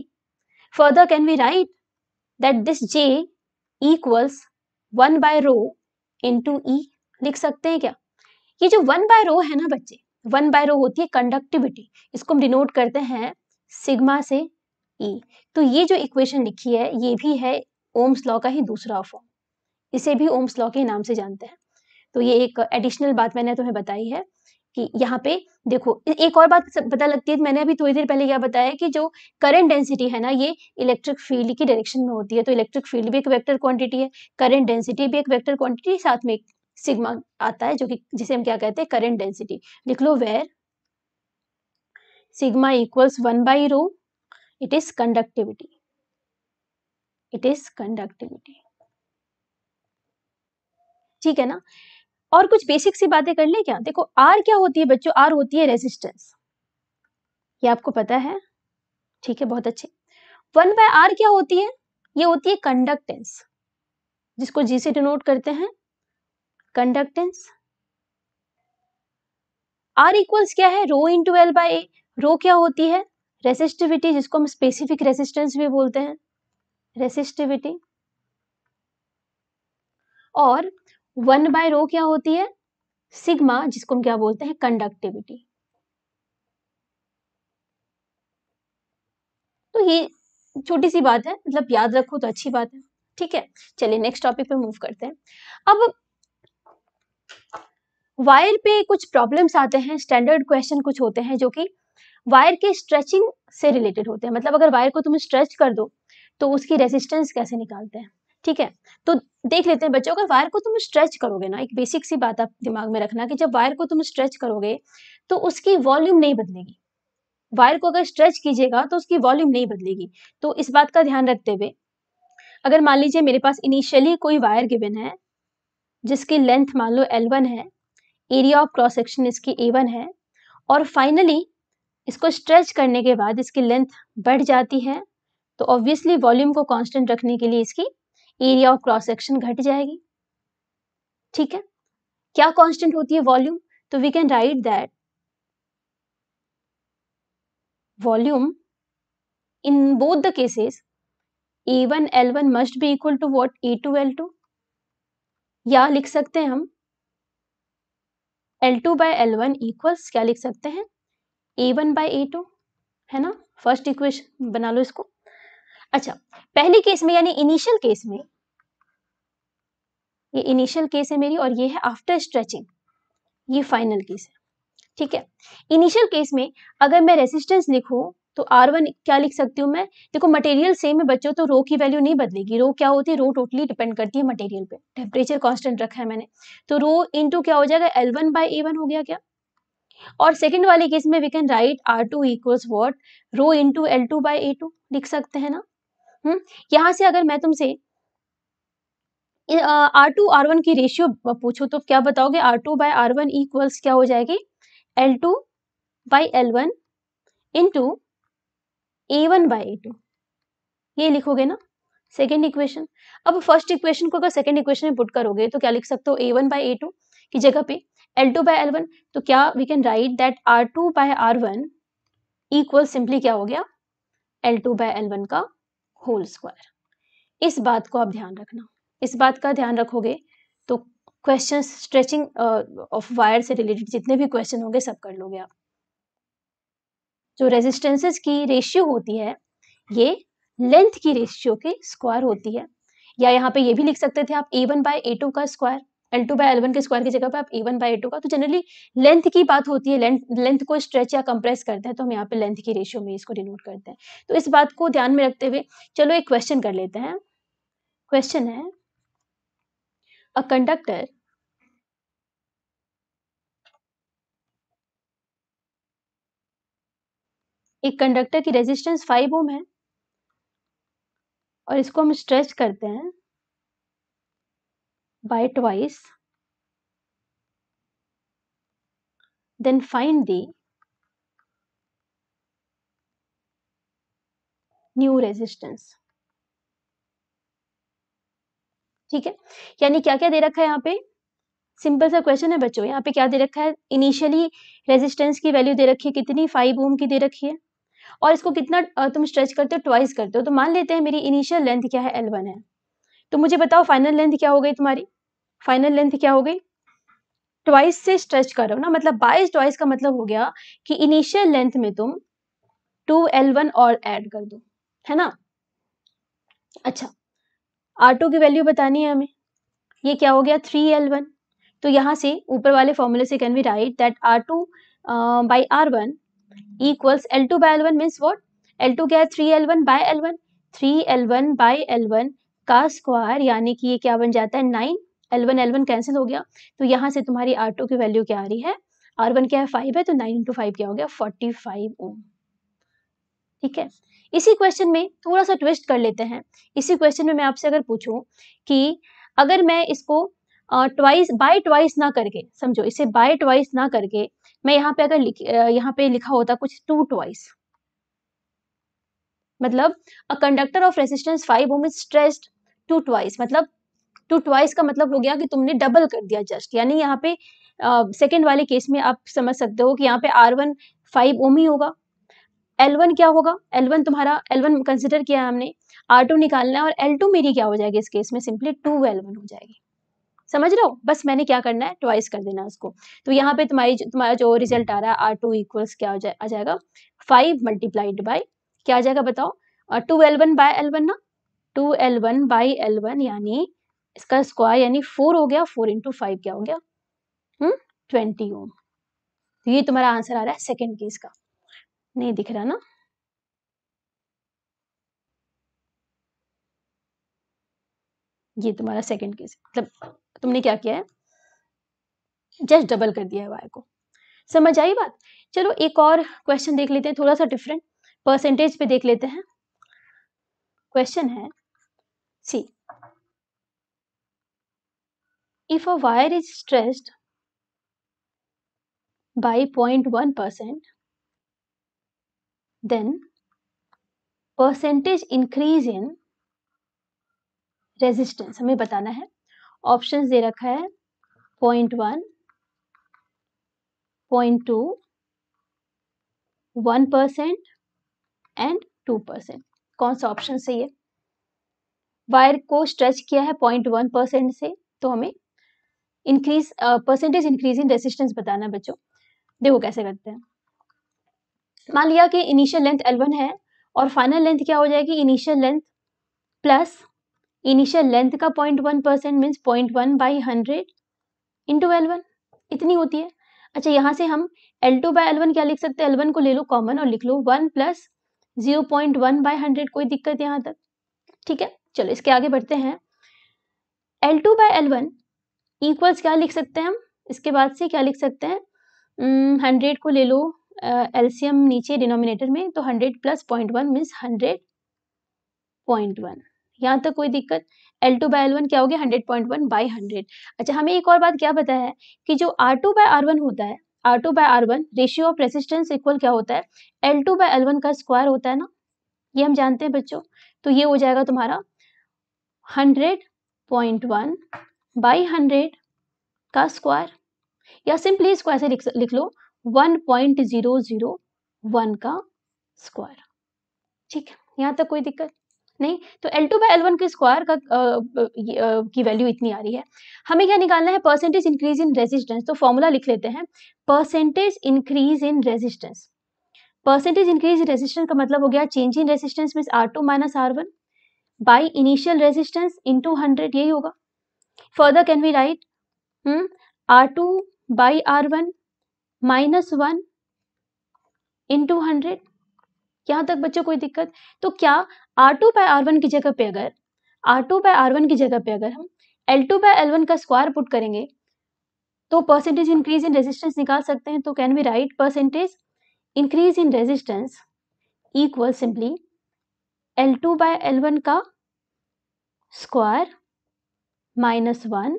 S1: further can we write that this J equals one by rho to E लिख सकते हैं क्या ये जो वन बाय रो है ना बच्चे वन बाय रो होती है कंडक्टिविटी इसको हम डिनोट करते हैं सिग्मा से ई e. तो ये जो इक्वेशन लिखी है ये भी है ओम्स लॉ का ही दूसरा फॉर्म इसे भी ओम्स लॉ के नाम से जानते हैं तो ये एक एडिशनल बात मैंने तुम्हें बताई है कि यहाँ पे देखो एक और बात पता लगती है मैंने अभी थोड़ी देर पहले क्या बताया कि जो करंट डेंसिटी है ना ये इलेक्ट्रिक फील्ड की डायरेक्शन में होती है तो इलेक्ट्रिक फील्ड भी एक वेक्टर क्वांटिटी है करंट डेंसिटी भी एक वेक्टर क्वांटिटी साथ में सिग्मा आता है जो कि जिसे हम क्या कहते हैं करंट डेंसिटी लिख लो where sigma equals one by rho it is conductivity it is conductivity ठीक है ना और कुछ बेसिक सी बातें कर ले क्या देखो आर क्या होती है बच्चों आर होती है रेजिस्टेंस ये आपको पता है ठीक है बहुत अच्छे वन बाय आर क्या होती है ये होती है कंडक्टेंस जिसको जी से डिनोट करते हैं कंडक्टेंस आर इक्वल्स क्या है rho into L by A rho क्या होती है रेसिस्टिविटी जिसको हम स्पेसिफिक रेसिस्टेंस भी बोलते हैं रेसिस्टिविटी और वन बाय रो क्या होती है सिग्मा जिसको हम क्या बोलते हैं कंडक्टिविटी तो ये छोटी सी बात है मतलब याद रखो तो अच्छी बात है ठीक है चलिए नेक्स्ट टॉपिक पे मूव करते हैं अब वायर पे कुछ प्रॉब्लम्स आते हैं स्टैंडर्ड क्वेश्चन कुछ होते हैं जो कि वायर के स्ट्रेचिंग से रिलेटेड होते हैं मतलब अगर वायर को तुम स्ट्रेच कर दो तो उसकी रेजिस्टेंस कैसे निकालते हैं ठीक है तो देख लेते हैं बच्चों अगर वायर को तुम स्ट्रेच करोगे ना एक बेसिक सी बात आप दिमाग में रखना कि जब वायर को तुम स्ट्रेच करोगे तो उसकी वॉल्यूम नहीं बदलेगी वायर को अगर स्ट्रेच कीजिएगा तो उसकी वॉल्यूम नहीं बदलेगी तो इस बात का ध्यान रखते हुए अगर मान लीजिए मेरे पास इनिशियली कोई वायर गिवन है जिसकी लेंथ मान लो एल वन है एरिया ऑफ क्रॉस सेक्शन इसकी ए वन है और फाइनली इसको स्ट्रेच करने के बाद इसकी लेंथ बढ़ जाती है तो ऑब्वियसली वॉल्यूम को कांस्टेंट रखने के लिए इसकी एरिया ऑफ क्रॉस सेक्शन घट जाएगी ठीक है क्या कांस्टेंट होती है वॉल्यूम तो we can write that volume in both the cases A one L one must be equal to what A two L two या लिख सकते हैं हम L two by L one equals क्या लिख सकते हैं A one by A two है ना फर्स्ट इक्वेशन बना लो इसको अच्छा पहले केस में यानी इनिशियल केस में ये इनिशियल केस है मेरी और ये है आफ्टर स्ट्रेचिंग ये फाइनल केस है ठीक है इनिशियल केस में अगर मैं रेसिस्टेंस लिखूं तो आर वन क्या लिख सकती हूँ मैं देखो मटेरियल सेम है बच्चों तो रो की वैल्यू नहीं बदलेगी रो क्या होती है रो टोटली डिपेंड करती है मटेरियल पे टेम्परेचर कांस्टेंट रखा है मैंने तो रो इनटू क्या हो जाएगा L one by A one हो गया क्या और सेकंड वाले केस में we can write R two equals what rho into L two by A two लिख सकते हैं ना हम्म यहाँ से अगर मैं तुमसे आर टू आर वन की रेशियो पूछू तो क्या बताओगे R two by R one equals क्या हो जाएगी L two by L one into A one by A two ये लिखोगे ना सेकेंड इक्वेशन अब फर्स्ट इक्वेशन को अगर सेकेंड इक्वेशन में पुट करोगे तो क्या लिख सकते हो A one by A two की जगह पे L two by L one तो क्या we can write that R two by R one equal simply क्या हो गया L two by L one का होल स्क्वायर इस बात को आप ध्यान रखना इस बात का ध्यान रखोगे तो क्वेश्चन स्ट्रेचिंग ऑफ वायर से रिलेटेड जितने भी क्वेश्चन होंगे सब कर लोगे आप जो रेजिस्टेंसेस की रेशियो होती है ये लेंथ की रेशियो के स्क्वायर होती है या यहाँ पे ये भी लिख सकते थे आप A one by A two का square L two by L one के स्क्वायर की जगह पे आप A one by A two का तो जनरली लेंथ की बात होती है लेंथ लेंथ को स्ट्रेच या कंप्रेस करते हैं तो हम यहाँ पे लेंथ की रेशियो में इसको डिनोट करते हैं तो इस बात को ध्यान में रखते हुए चलो एक क्वेश्चन कर लेते हैं क्वेश्चन है अ कंडक्टर एक कंडक्टर की रेजिस्टेंस फाइव ओम है और इसको हम स्ट्रेच करते हैं by twice then find the new resistance ठीक है यानी क्या क्या दे रखा है यहाँ पे सिंपल सा क्वेश्चन है बच्चों यहाँ पे क्या दे रखा है इनिशियली रेजिस्टेंस की वैल्यू दे रखी है कितनी फाइव ओम की दे रखी है और इसको कितना तुम स्ट्रेच करते हो ट्वाइस करते हो तो मान लेते हैं मेरी इनिशियल लेंथ क्या है एल वन है तो मुझे बताओ फाइनल लेंथ क्या हो गई तुम्हारी फाइनल लेंथ क्या हो गई ट्वाइस से स्ट्रेच करो ना मतलब बाईस ट्वाइस का मतलब हो गया कि इनिशियल लेंथ में तुम टू एल वन और एड कर दो है ना अच्छा आर टू की वैल्यू बतानी है हमें ये क्या हो गया थ्री एल वन तो यहाँ से ऊपर वाले फॉर्मूले से can we write that R two by R one equals L two by L one means what L two क्या है three L one by L one three L one by L one का square यानी कि ये क्या बन जाता है नाइन एल वन कैंसिल हो गया तो यहाँ से तुम्हारी आर टू की वैल्यू क्या आ रही है आर वन क्या है फाइव है तो नाइन इंटू फाइव क्या हो गया फोर्टी फाइव ओम ठीक है इसी क्वेश्चन में थोड़ा सा ट्विस्ट कर लेते हैं इसी क्वेश्चन में मैं आपसे अगर पूछूं कि अगर मैं इसको ट्वाइस बाय ट्वाइस ना करके समझो इसे बाय ट्वाइस ना करके मैं यहाँ पे अगर यहाँ पे लिखा होता कुछ टू ट्वाइस मतलब a conductor of resistance five ohm is stressed to twice मतलब टू ट्वाइस का मतलब हो गया कि तुमने डबल कर दिया जस्ट यानी यहाँ पे सेकेंड वाले केस में आप समझ सकते हो कि यहाँ पे आर वन फाइव ओम ही होगा एल वन क्या होगा एल वन तुम्हारा एल वन कंसिडर किया है हमने आर टू निकालना है और एल टू मेरी क्या हो जाएगी इस केस में सिंपली टू एल वन हो जाएगी समझ रहे हो बस मैंने क्या करना है ट्वाइस कर देना उसको तो यहाँ पे तुम्हारी तुम्हारा जो रिजल्ट आ रहा है आर टू इक्वल्स क्या हो जाए आ जाएगा फाइव मल्टीप्लाइड बाय क्या आ जाएगा बताओ two L one by L one ना two L one by L one यानी इसका स्क्वायर यानी फोर हो गया फोर इंटू फाइव क्या हो गया ट्वेंटी हम्म, ओम तो ये तुम्हारा आंसर आ रहा है सेकेंड केस का नहीं दिख रहा ना ये तुम्हारा सेकंड केस मतलब तुमने क्या किया है जस्ट डबल कर दिया है वायर को समझ आई बात चलो एक और क्वेश्चन देख लेते हैं थोड़ा सा डिफरेंट परसेंटेज पे देख लेते हैं क्वेश्चन है if a wire is stressed is point one percent then percentage increase in resistance हमें बताना है ऑप्शंस दे रखा है point one point two one percent and two percent कौन सा ऑप्शन सही है वायर को स्ट्रेच किया है पॉइंट वन परसेंट से तो हमें increase percentage increase in resistance बताना है बच्चों देखो कैसे करते हैं मान लिया कि इनिशियल लेंथ L1 है और फाइनल लेंथ क्या हो जाएगी initial length plus initial length का point one percent means point one by hundred into L one इतनी होती है अच्छा यहाँ से हम L two by L one क्या लिख सकते हैं एल वन को ले लो कॉमन और लिख लो one plus zero point one by hundred कोई दिक्कत यहाँ तक ठीक है चलो इसके आगे बढ़ते हैं L two by L one equals क्या लिख सकते हैं हम इसके बाद से क्या लिख सकते हैं हंड्रेड हम्म, को ले लो एलसीएम नीचे डिनोमिनेटर में तो hundred plus point one means hundred point one यहाँ तक कोई दिक्कत L two by L one क्या हो गया hundred point one by hundred अच्छा हमें एक और बात क्या पता है कि जो R two by R one होता है R two by R one ratio of resistance equal क्या होता है L two by L one का स्क्वायर होता है ना ये हम जानते हैं बच्चों तो ये हो जाएगा तुम्हारा hundred point one by hundred का स्क्वायर या सिंपली इसको ऐसे लिख, लिख लो one point zero zero one का स्क्वायर ठीक है यहाँ तक कोई दिक्कत नहीं तो L2 टू बाई एल के स्क्वायर का आ, आ, की वैल्यू इतनी आ रही है हमें क्या निकालना है परसेंटेज इंक्रीज इन रेजिस्टेंस तो फॉर्मूला लिख लेते हैं percentage increase in resistance percentage increase in resistance का मतलब हो गया change in resistance mean R two minus R one by initial resistance into hundred यही होगा further can we write R two by R one minus one into hundred यहाँ तक बच्चों कोई दिक्कत तो क्या R two by R one की जगह पे अगर R two by R one की जगह पे अगर हम L two by L one का स्क्वायर पुट करेंगे तो परसेंटेज इंक्रीज इन रेजिस्टेंस निकाल सकते हैं तो can we write percentage increase in resistance equal simply L two by L one का स्क्वायर माइनस वन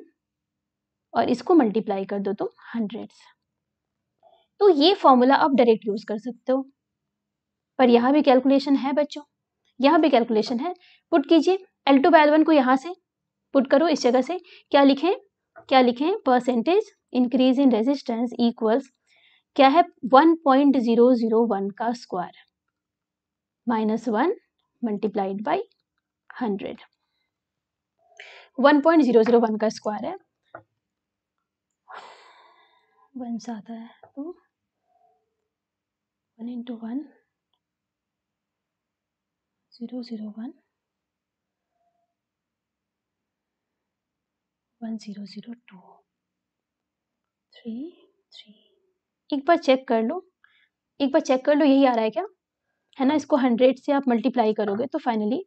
S1: और इसको मल्टीप्लाई कर दो तुम तो हंड्रेड से तो ये फॉर्मूला आप डायरेक्ट यूज कर सकते हो पर यहाँ भी कैलकुलेशन है बच्चों यहाँ भी कैलकुलेशन है पुट कीजिए एल टू बाय वन को यहाँ से पुट करो इस जगह से क्या लिखें क्या लिखें percentage increase in resistance equals क्या है one point zero zero one का square minus one multiplied by hundred one point zero zero one का स्क्वायर है वन से आता है तो one into one zero zero one one zero zero two three three एक बार चेक कर लो एक बार चेक कर लो यही आ रहा है क्या है ना इसको हंड्रेड से आप मल्टीप्लाई करोगे तो फाइनली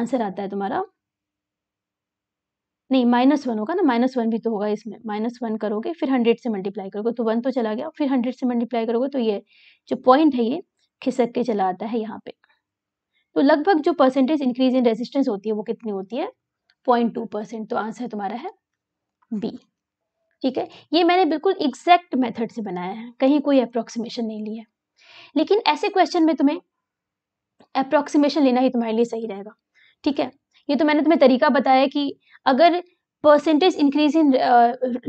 S1: आंसर आता है तुम्हारा नहीं माइनस वन होगा ना माइनस वन भी तो होगा इसमें माइनस वन करोगे फिर हंड्रेड से मल्टीप्लाई करोगे तो वन तो चला गया फिर हंड्रेड से मल्टीप्लाई करोगे तो ये जो पॉइंट है ये खिसक के चला आता है यहाँ पे तो लगभग जो परसेंटेज इंक्रीज इन रेजिस्टेंस होती है वो कितनी होती है पॉइंट टू परसेंट तो आंसर तुम्हारा है बी ठीक है ये मैंने बिल्कुल एग्जैक्ट मेथड से बनाया है कहीं कोई अप्रोक्सीमेशन नहीं लिया लेकिन ऐसे क्वेश्चन में तुम्हें अप्रोक्सीमेशन लेना ही तुम्हारे लिए सही रहेगा ठीक है ये तो मैंने तुम्हें तरीका बताया कि अगर परसेंटेज इंक्रीज इन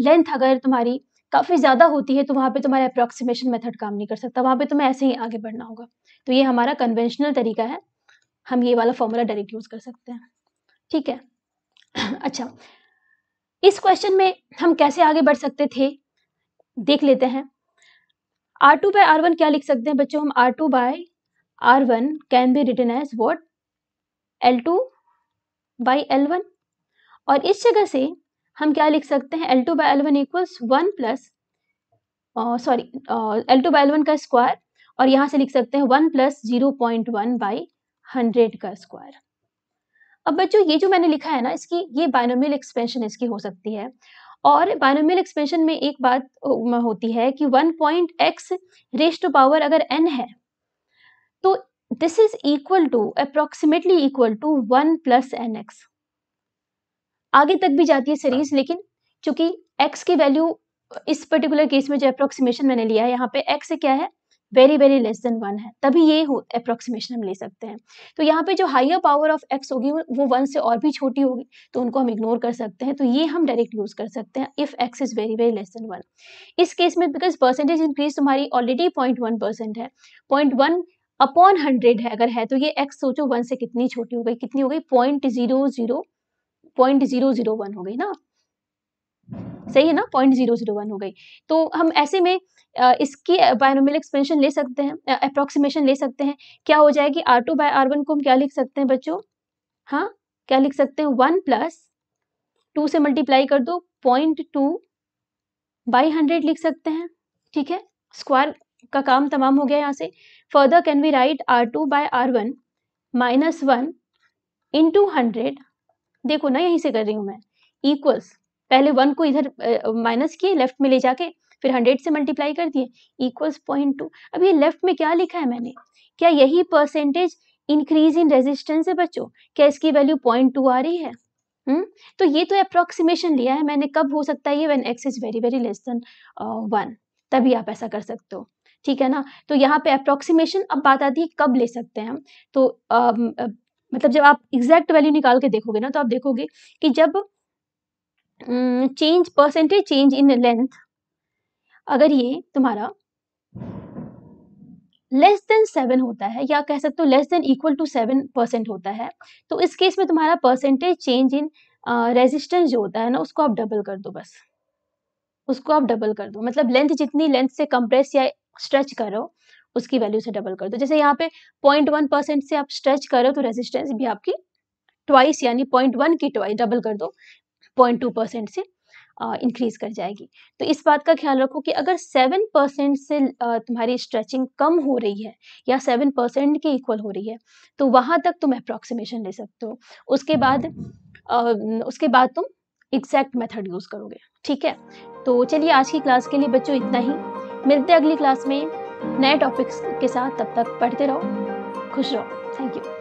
S1: लेंथ अगर तुम्हारी काफ़ी ज़्यादा होती है तो वहाँ पे तुम्हारा अप्रॉक्सीमेशन मेथड काम नहीं कर सकता वहाँ पे तुम्हें ऐसे ही आगे बढ़ना होगा तो ये हमारा कन्वेंशनल तरीका है हम ये वाला फॉर्मूला डायरेक्ट यूज़ कर सकते हैं ठीक है अच्छा इस क्वेश्चन में हम कैसे आगे बढ़ सकते थे देख लेते हैं R two by R one क्या लिख सकते हैं बच्चों हम R two by R one can be written as what L two by L one और इस जगह से हम क्या लिख सकते हैं L two by eleven equals one plus sorry L two by eleven का स्क्वायर और यहाँ से लिख सकते हैं one plus zero point one by hundred का स्क्वायर अब बच्चों ये जो मैंने लिखा है ना इसकी ये बायनोमियल एक्सपेंशन इसकी हो सकती है और बायनोमियल एक्सपेंशन में एक बात होती है कि one point x raised to power अगर एन है तो this is equal to approximately equal to one plus n x आगे तक भी जाती है सीरीज हाँ। लेकिन चूंकि एक्स की वैल्यू इस पर्टिकुलर केस में जो अप्रोक्सीमेशन मैंने लिया है यहाँ पे एक्स क्या है very very less than one है तभी ये हो अप्रोक्सीमेशन हम ले सकते हैं तो यहाँ पे जो हाइयर पावर ऑफ एक्स होगी वो वन से और भी छोटी होगी तो उनको हम इग्नोर कर सकते हैं तो ये हम डायरेक्ट यूज कर सकते हैं if x is very very less than one इस केस में बिकॉज परसेंटेज इंक्रीज तुम्हारी ऑलरेडी पॉइंट वन परसेंट है पॉइंट वन अपॉन हंड्रेड है अगर है तो ये एक्स सोचो वन से कितनी छोटी हो गई कितनी हो गई point zero zero point zero zero one हो गई ना सही है ना पॉइंट जीरो जीरो वन हो गई तो हम ऐसे में इसकी बायनोमियल एक्सपेंशन ले सकते हैं अप्रोक्सीमेशन ले सकते हैं क्या हो जाएगी R two by R one को हम क्या लिख सकते हैं बच्चों हाँ क्या लिख सकते हैं वन प्लस टू से मल्टीप्लाई कर दो पॉइंट टू बाई हंड्रेड लिख सकते हैं ठीक है स्क्वायर का काम तमाम हो गया यहाँ से further can we write R two by R one minus one into hundred देखो ना यहीं से कर रही हूँ मैं इक्वल्स पहले वन को इधर माइनस किए लेफ्ट में ले जाके फिर हंड्रेड से मल्टीप्लाई कर दिए इक्वल्स पॉइंट टू अब ये लेफ्ट में क्या लिखा है मैंने क्या यही परसेंटेज इंक्रीज इन रेजिस्टेंस है बच्चों क्या इसकी वैल्यू पॉइंट टू आ रही है हुँ? हम्म, तो ये तो अप्रोक्सीमेशन लिया है मैंने कब हो सकता है ये when x is very very less than one तभी आप ऐसा कर सकते हो ठीक है ना तो यहाँ पे अप्रोक्सीमेशन अब बात आती है कब ले सकते हैं हम तो मतलब जब आप एग्जैक्ट वैल्यू निकाल के देखोगे ना तो आप देखोगे कि जब change percentage change in length अगर ये तुम्हारा लेस देन सेवन होता है या कह सकते हो less than equal to seven percent होता है तो इस केस में तुम्हारा परसेंटेज चेंज इन रेजिस्टेंस जो होता है ना उसको आप डबल कर दो बस उसको आप डबल कर दो मतलब लेंथ जितनी लेंथ से कंप्रेस या स्ट्रेच करो उसकी वैल्यू से डबल कर दो जैसे यहाँ पे पॉइंट वन परसेंट से आप स्ट्रेच करो तो रेजिस्टेंस भी आपकी ट्वाइस यानी पॉइंट वन की ट्वाइस डबल कर दो पॉइंट टू परसेंट से इंक्रीज कर जाएगी तो इस बात का ख्याल रखो कि अगर सेवन परसेंट से तुम्हारी स्ट्रेचिंग कम हो रही है या सेवन परसेंट के इक्वल हो रही है तो वहां तक तुम अप्रॉक्सीमेशन ले सकते हो उसके बाद उसके बाद तुम एग्जैक्ट मेथड यूज़ करोगे ठीक है तो चलिए आज की क्लास के लिए बच्चों इतना ही मिलते हैं अगली क्लास में नए टॉपिक्स के साथ तब तक पढ़ते रहो खुश रहो थैंक यू